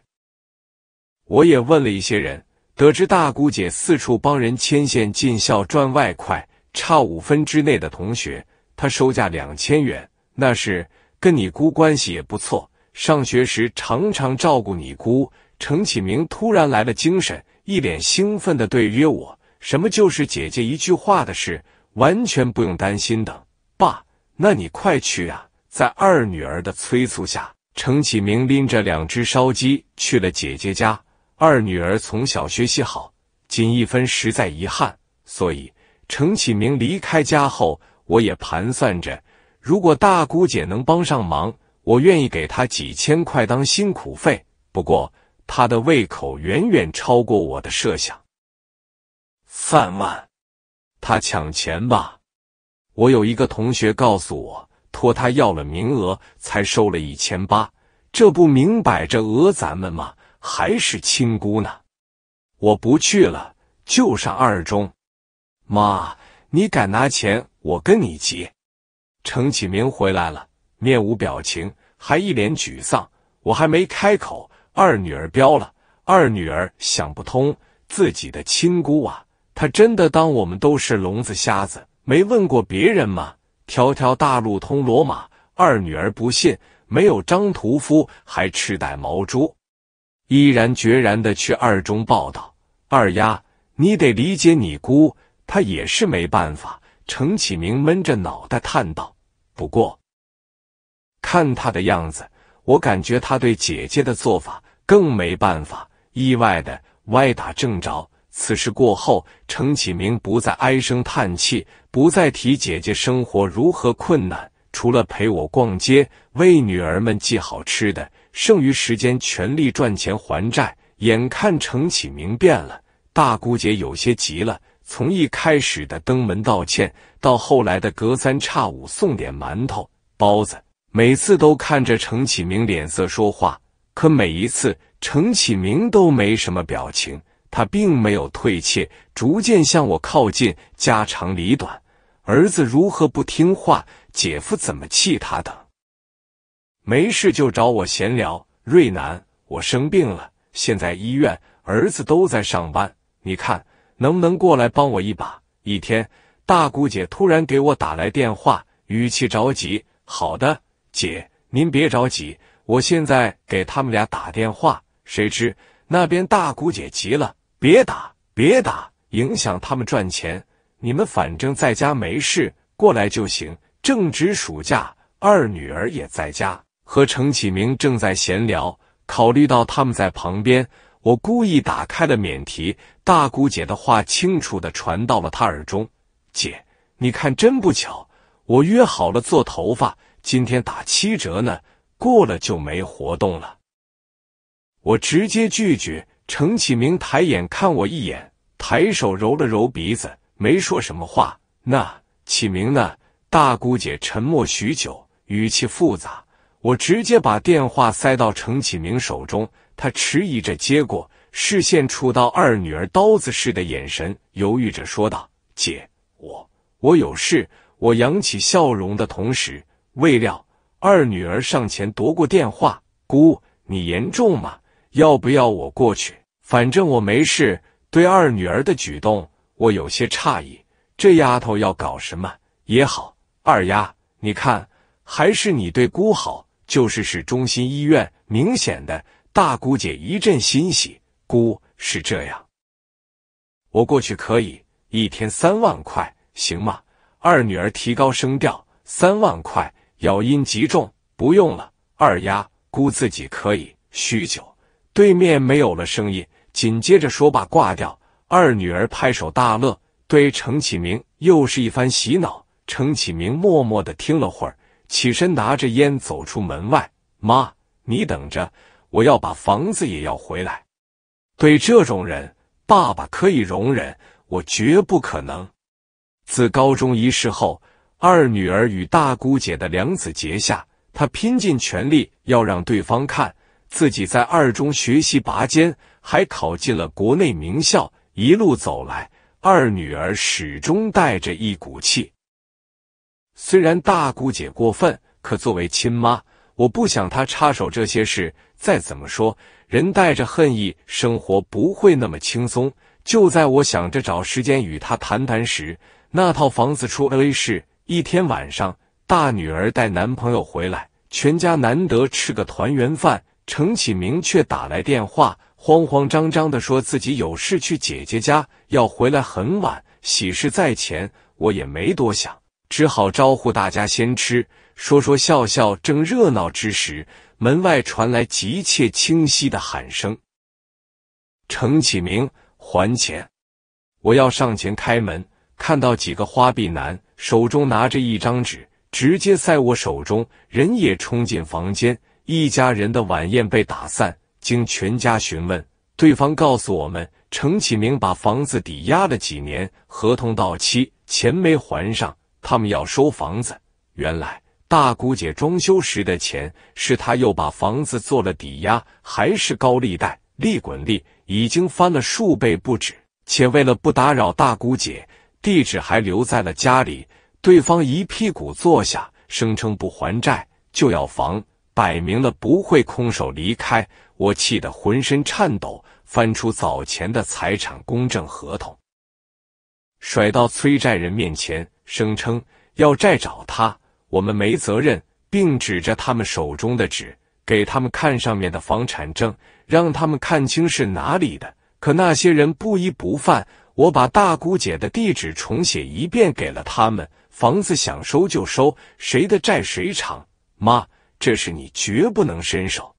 我也问了一些人，得知大姑姐四处帮人牵线进校赚外快，差五分之内的同学，她收价两千元。那是跟你姑关系也不错，上学时常常照顾你姑。程启明突然来了精神，一脸兴奋地对约我：“什么就是姐姐一句话的事，完全不用担心的。”爸，那你快去啊！在二女儿的催促下，程启明拎着两只烧鸡去了姐姐家。二女儿从小学习好，仅一分实在遗憾。所以，程启明离开家后，我也盘算着，如果大姑姐能帮上忙，我愿意给她几千块当辛苦费。不过，她的胃口远远超过我的设想，三万，她抢钱吧？我有一个同学告诉我，托他要了名额，才收了一千八，这不明摆着讹咱们吗？还是亲姑呢，我不去了，就上二中。妈，你敢拿钱，我跟你急。程启明回来了，面无表情，还一脸沮丧。我还没开口，二女儿飙了。二女儿想不通自己的亲姑啊，她真的当我们都是聋子瞎子，没问过别人吗？条条大路通罗马，二女儿不信，没有张屠夫还吃带毛猪。毅然决然的去二中报道。二丫，你得理解你姑，她也是没办法。程启明闷着脑袋叹道：“不过，看他的样子，我感觉他对姐姐的做法更没办法。意外的歪打正着。此事过后，程启明不再唉声叹气，不再提姐姐生活如何困难，除了陪我逛街，为女儿们寄好吃的。”剩余时间全力赚钱还债，眼看程启明变了，大姑姐有些急了。从一开始的登门道歉，到后来的隔三差五送点馒头、包子，每次都看着程启明脸色说话，可每一次程启明都没什么表情，他并没有退怯，逐渐向我靠近。家长里短，儿子如何不听话，姐夫怎么气他等。没事就找我闲聊，瑞南，我生病了，现在医院，儿子都在上班，你看能不能过来帮我一把？一天，大姑姐突然给我打来电话，语气着急。好的，姐，您别着急，我现在给他们俩打电话。谁知那边大姑姐急了，别打，别打，影响他们赚钱。你们反正在家没事，过来就行。正值暑假，二女儿也在家。和程启明正在闲聊，考虑到他们在旁边，我故意打开了免提。大姑姐的话清楚的传到了他耳中：“姐，你看，真不巧，我约好了做头发，今天打七折呢，过了就没活动了。”我直接拒绝。程启明抬眼看我一眼，抬手揉了揉鼻子，没说什么话。那启明呢？大姑姐沉默许久，语气复杂。我直接把电话塞到程启明手中，他迟疑着接过，视线触到二女儿刀子似的眼神，犹豫着说道：“姐，我我有事。”我扬起笑容的同时，未料二女儿上前夺过电话：“姑，你严重吗？要不要我过去？反正我没事。”对二女儿的举动，我有些诧异，这丫头要搞什么？也好，二丫，你看，还是你对姑好。就是市中心医院，明显的，大姑姐一阵欣喜，姑是这样，我过去可以，一天三万块，行吗？二女儿提高声调，三万块，咬音极重，不用了，二丫，姑自己可以。许久，对面没有了声音，紧接着说罢挂掉，二女儿拍手大乐，对程启明又是一番洗脑，程启明默默的听了会儿。起身拿着烟走出门外。妈，你等着，我要把房子也要回来。对这种人，爸爸可以容忍，我绝不可能。自高中一事后，二女儿与大姑姐的梁子结下，她拼尽全力要让对方看自己在二中学习拔尖，还考进了国内名校。一路走来，二女儿始终带着一股气。虽然大姑姐过分，可作为亲妈，我不想她插手这些事。再怎么说，人带着恨意生活不会那么轻松。就在我想着找时间与她谈谈时，那套房子出了市。一天晚上，大女儿带男朋友回来，全家难得吃个团圆饭。程启明却打来电话，慌慌张张的说自己有事去姐姐家，要回来很晚。喜事在前，我也没多想。只好招呼大家先吃，说说笑笑，正热闹之时，门外传来急切清晰的喊声：“程启明，还钱！”我要上前开门，看到几个花臂男手中拿着一张纸，直接塞我手中，人也冲进房间。一家人的晚宴被打散。经全家询问，对方告诉我们，程启明把房子抵押了几年，合同到期，钱没还上。他们要收房子，原来大姑姐装修时的钱是他又把房子做了抵押，还是高利贷，利滚利已经翻了数倍不止。且为了不打扰大姑姐，地址还留在了家里。对方一屁股坐下，声称不还债就要房，摆明了不会空手离开。我气得浑身颤抖，翻出早前的财产公证合同，甩到催债人面前。声称要债找他，我们没责任，并指着他们手中的纸给他们看上面的房产证，让他们看清是哪里的。可那些人不依不犯，我把大姑姐的地址重写一遍给了他们，房子想收就收，谁的债谁偿。妈，这事你绝不能伸手。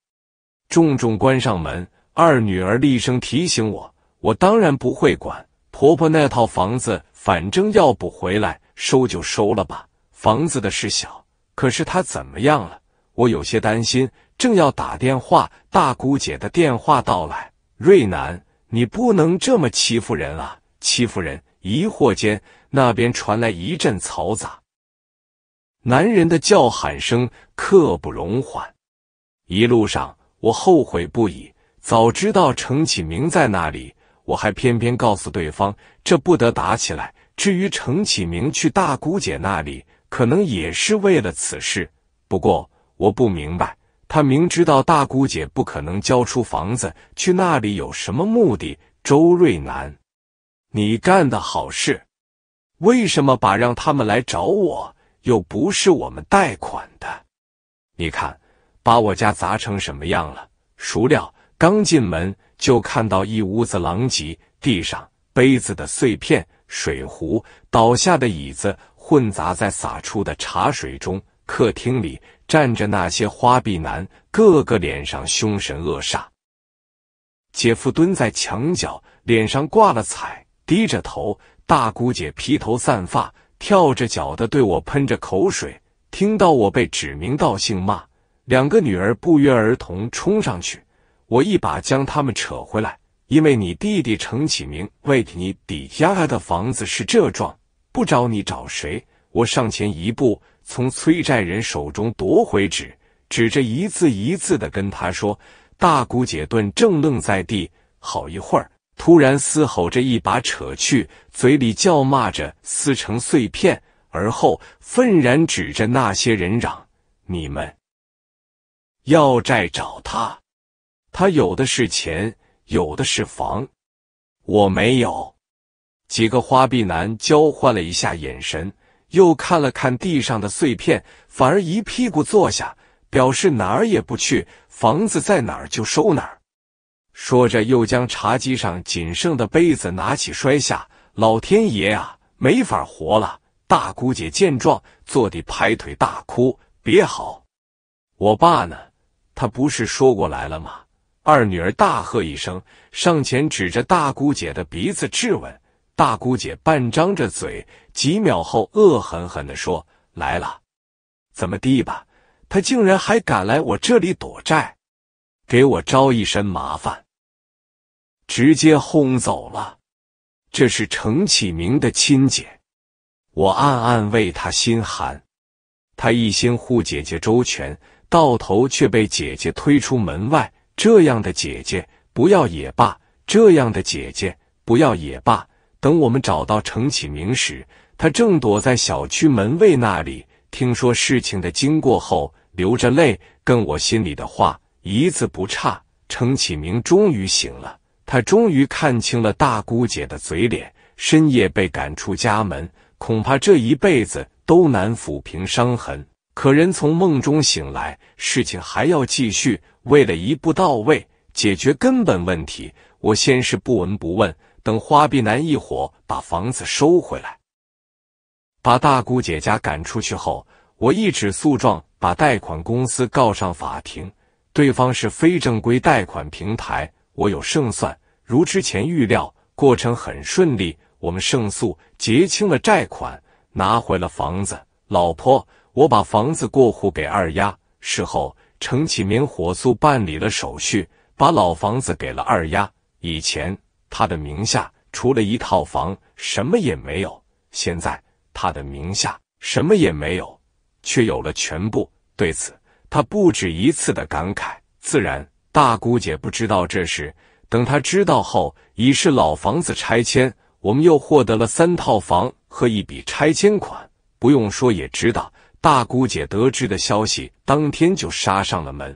重重关上门，二女儿厉声提醒我，我当然不会管婆婆那套房子，反正要不回来。收就收了吧，房子的事小，可是他怎么样了？我有些担心，正要打电话，大姑姐的电话到来。瑞南，你不能这么欺负人啊！欺负人！疑惑间，那边传来一阵嘈杂，男人的叫喊声。刻不容缓，一路上我后悔不已，早知道程启明在那里，我还偏偏告诉对方，这不得打起来。至于程启明去大姑姐那里，可能也是为了此事。不过我不明白，他明知道大姑姐不可能交出房子，去那里有什么目的？周瑞南，你干的好事！为什么把让他们来找我？又不是我们贷款的。你看，把我家砸成什么样了？孰料刚进门就看到一屋子狼藉，地上杯子的碎片。水壶倒下的椅子混杂在洒出的茶水中，客厅里站着那些花臂男，个个脸上凶神恶煞。姐夫蹲在墙角，脸上挂了彩，低着头。大姑姐披头散发，跳着脚的对我喷着口水。听到我被指名道姓骂，两个女儿不约而同冲上去，我一把将他们扯回来。因为你弟弟程启明为你抵押的房子是这幢，不找你找谁？我上前一步，从催债人手中夺回纸，指着一字一字的跟他说：“大姑姐顿正愣在地，好一会儿，突然嘶吼着一把扯去，嘴里叫骂着撕成碎片，而后愤然指着那些人嚷：‘你们要债找他，他有的是钱。’”有的是房，我没有。几个花臂男交换了一下眼神，又看了看地上的碎片，反而一屁股坐下，表示哪儿也不去，房子在哪儿就收哪儿。说着又将茶几上仅剩的杯子拿起摔下。老天爷啊，没法活了！大姑姐见状，坐地拍腿大哭：“别好，我爸呢？他不是说过来了吗？”二女儿大喝一声，上前指着大姑姐的鼻子质问。大姑姐半张着嘴，几秒后恶狠狠地说：“来了，怎么地吧？他竟然还敢来我这里躲债，给我招一身麻烦。”直接轰走了。这是程启明的亲姐，我暗暗为他心寒。他一心护姐姐周全，到头却被姐姐推出门外。这样的姐姐不要也罢，这样的姐姐不要也罢。等我们找到程启明时，他正躲在小区门卫那里。听说事情的经过后，流着泪，跟我心里的话一字不差。程启明终于醒了，他终于看清了大姑姐的嘴脸。深夜被赶出家门，恐怕这一辈子都难抚平伤痕。可人从梦中醒来，事情还要继续。为了一步到位解决根本问题，我先是不闻不问，等花臂男一伙把房子收回来，把大姑姐家赶出去后，我一纸诉状把贷款公司告上法庭。对方是非正规贷款平台，我有胜算。如之前预料，过程很顺利，我们胜诉，结清了债款，拿回了房子。老婆。我把房子过户给二丫，事后程启明火速办理了手续，把老房子给了二丫。以前他的名下除了一套房，什么也没有；现在他的名下什么也没有，却有了全部。对此，他不止一次的感慨。自然，大姑姐不知道这事，等她知道后，已是老房子拆迁，我们又获得了三套房和一笔拆迁款。不用说，也知道。大姑姐得知的消息，当天就杀上了门。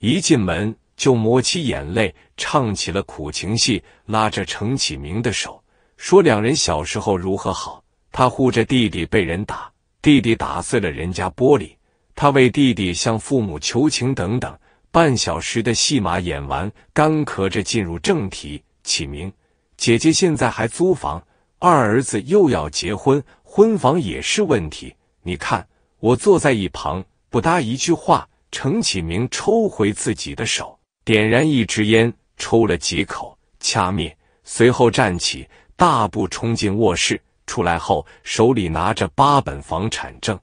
一进门就抹起眼泪，唱起了苦情戏，拉着程启明的手说：“两人小时候如何好？他护着弟弟被人打，弟弟打碎了人家玻璃，他为弟弟向父母求情，等等。”半小时的戏码演完，干咳着进入正题：“启明，姐姐现在还租房，二儿子又要结婚，婚房也是问题。”你看，我坐在一旁不搭一句话。程启明抽回自己的手，点燃一支烟，抽了几口，掐灭，随后站起，大步冲进卧室。出来后，手里拿着八本房产证，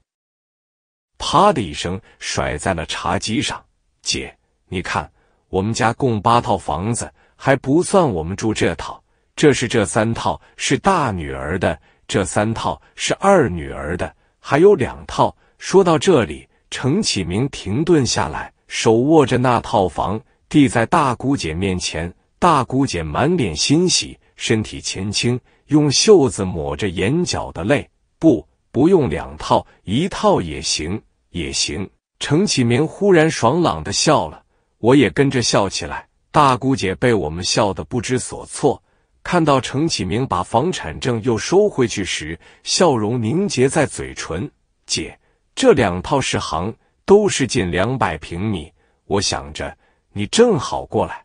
啪的一声甩在了茶几上。姐，你看，我们家共八套房子，还不算我们住这套。这是这三套是大女儿的，这三套是二女儿的。还有两套。说到这里，程启明停顿下来，手握着那套房递在大姑姐面前。大姑姐满脸欣喜，身体前倾，用袖子抹着眼角的泪。不，不用两套，一套也行，也行。程启明忽然爽朗的笑了，我也跟着笑起来。大姑姐被我们笑得不知所措。看到程启明把房产证又收回去时，笑容凝结在嘴唇。姐，这两套是行，都是近两百平米。我想着你正好过来，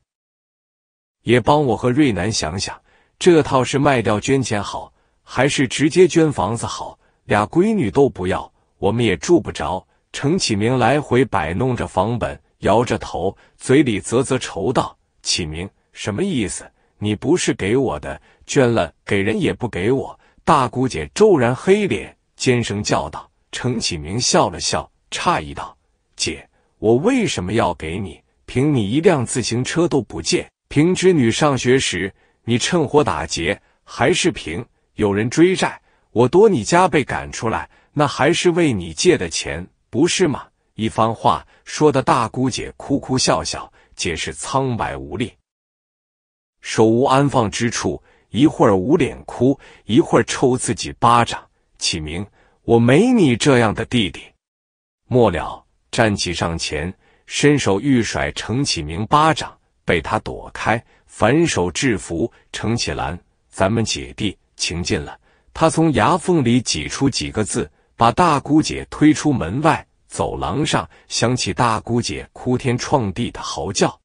也帮我和瑞南想想，这套是卖掉捐钱好，还是直接捐房子好？俩闺女都不要，我们也住不着。程启明来回摆弄着房本，摇着头，嘴里啧啧愁道：“启明，什么意思？”你不是给我的，捐了给人也不给我。大姑姐骤然黑脸，尖声叫道：“程启明笑了笑，诧异道：‘姐，我为什么要给你？凭你一辆自行车都不借，凭织女上学时你趁火打劫，还是凭有人追债，我躲你家被赶出来，那还是为你借的钱，不是吗？’一番话说的大姑姐哭哭笑笑，皆是苍白无力。”手无安放之处，一会儿捂脸哭，一会儿抽自己巴掌。启明，我没你这样的弟弟。末了，站起上前，伸手欲甩程启明巴掌，被他躲开，反手制服程启兰。咱们姐弟情尽了。他从牙缝里挤出几个字，把大姑姐推出门外。走廊上响起大姑姐哭天创地的嚎叫。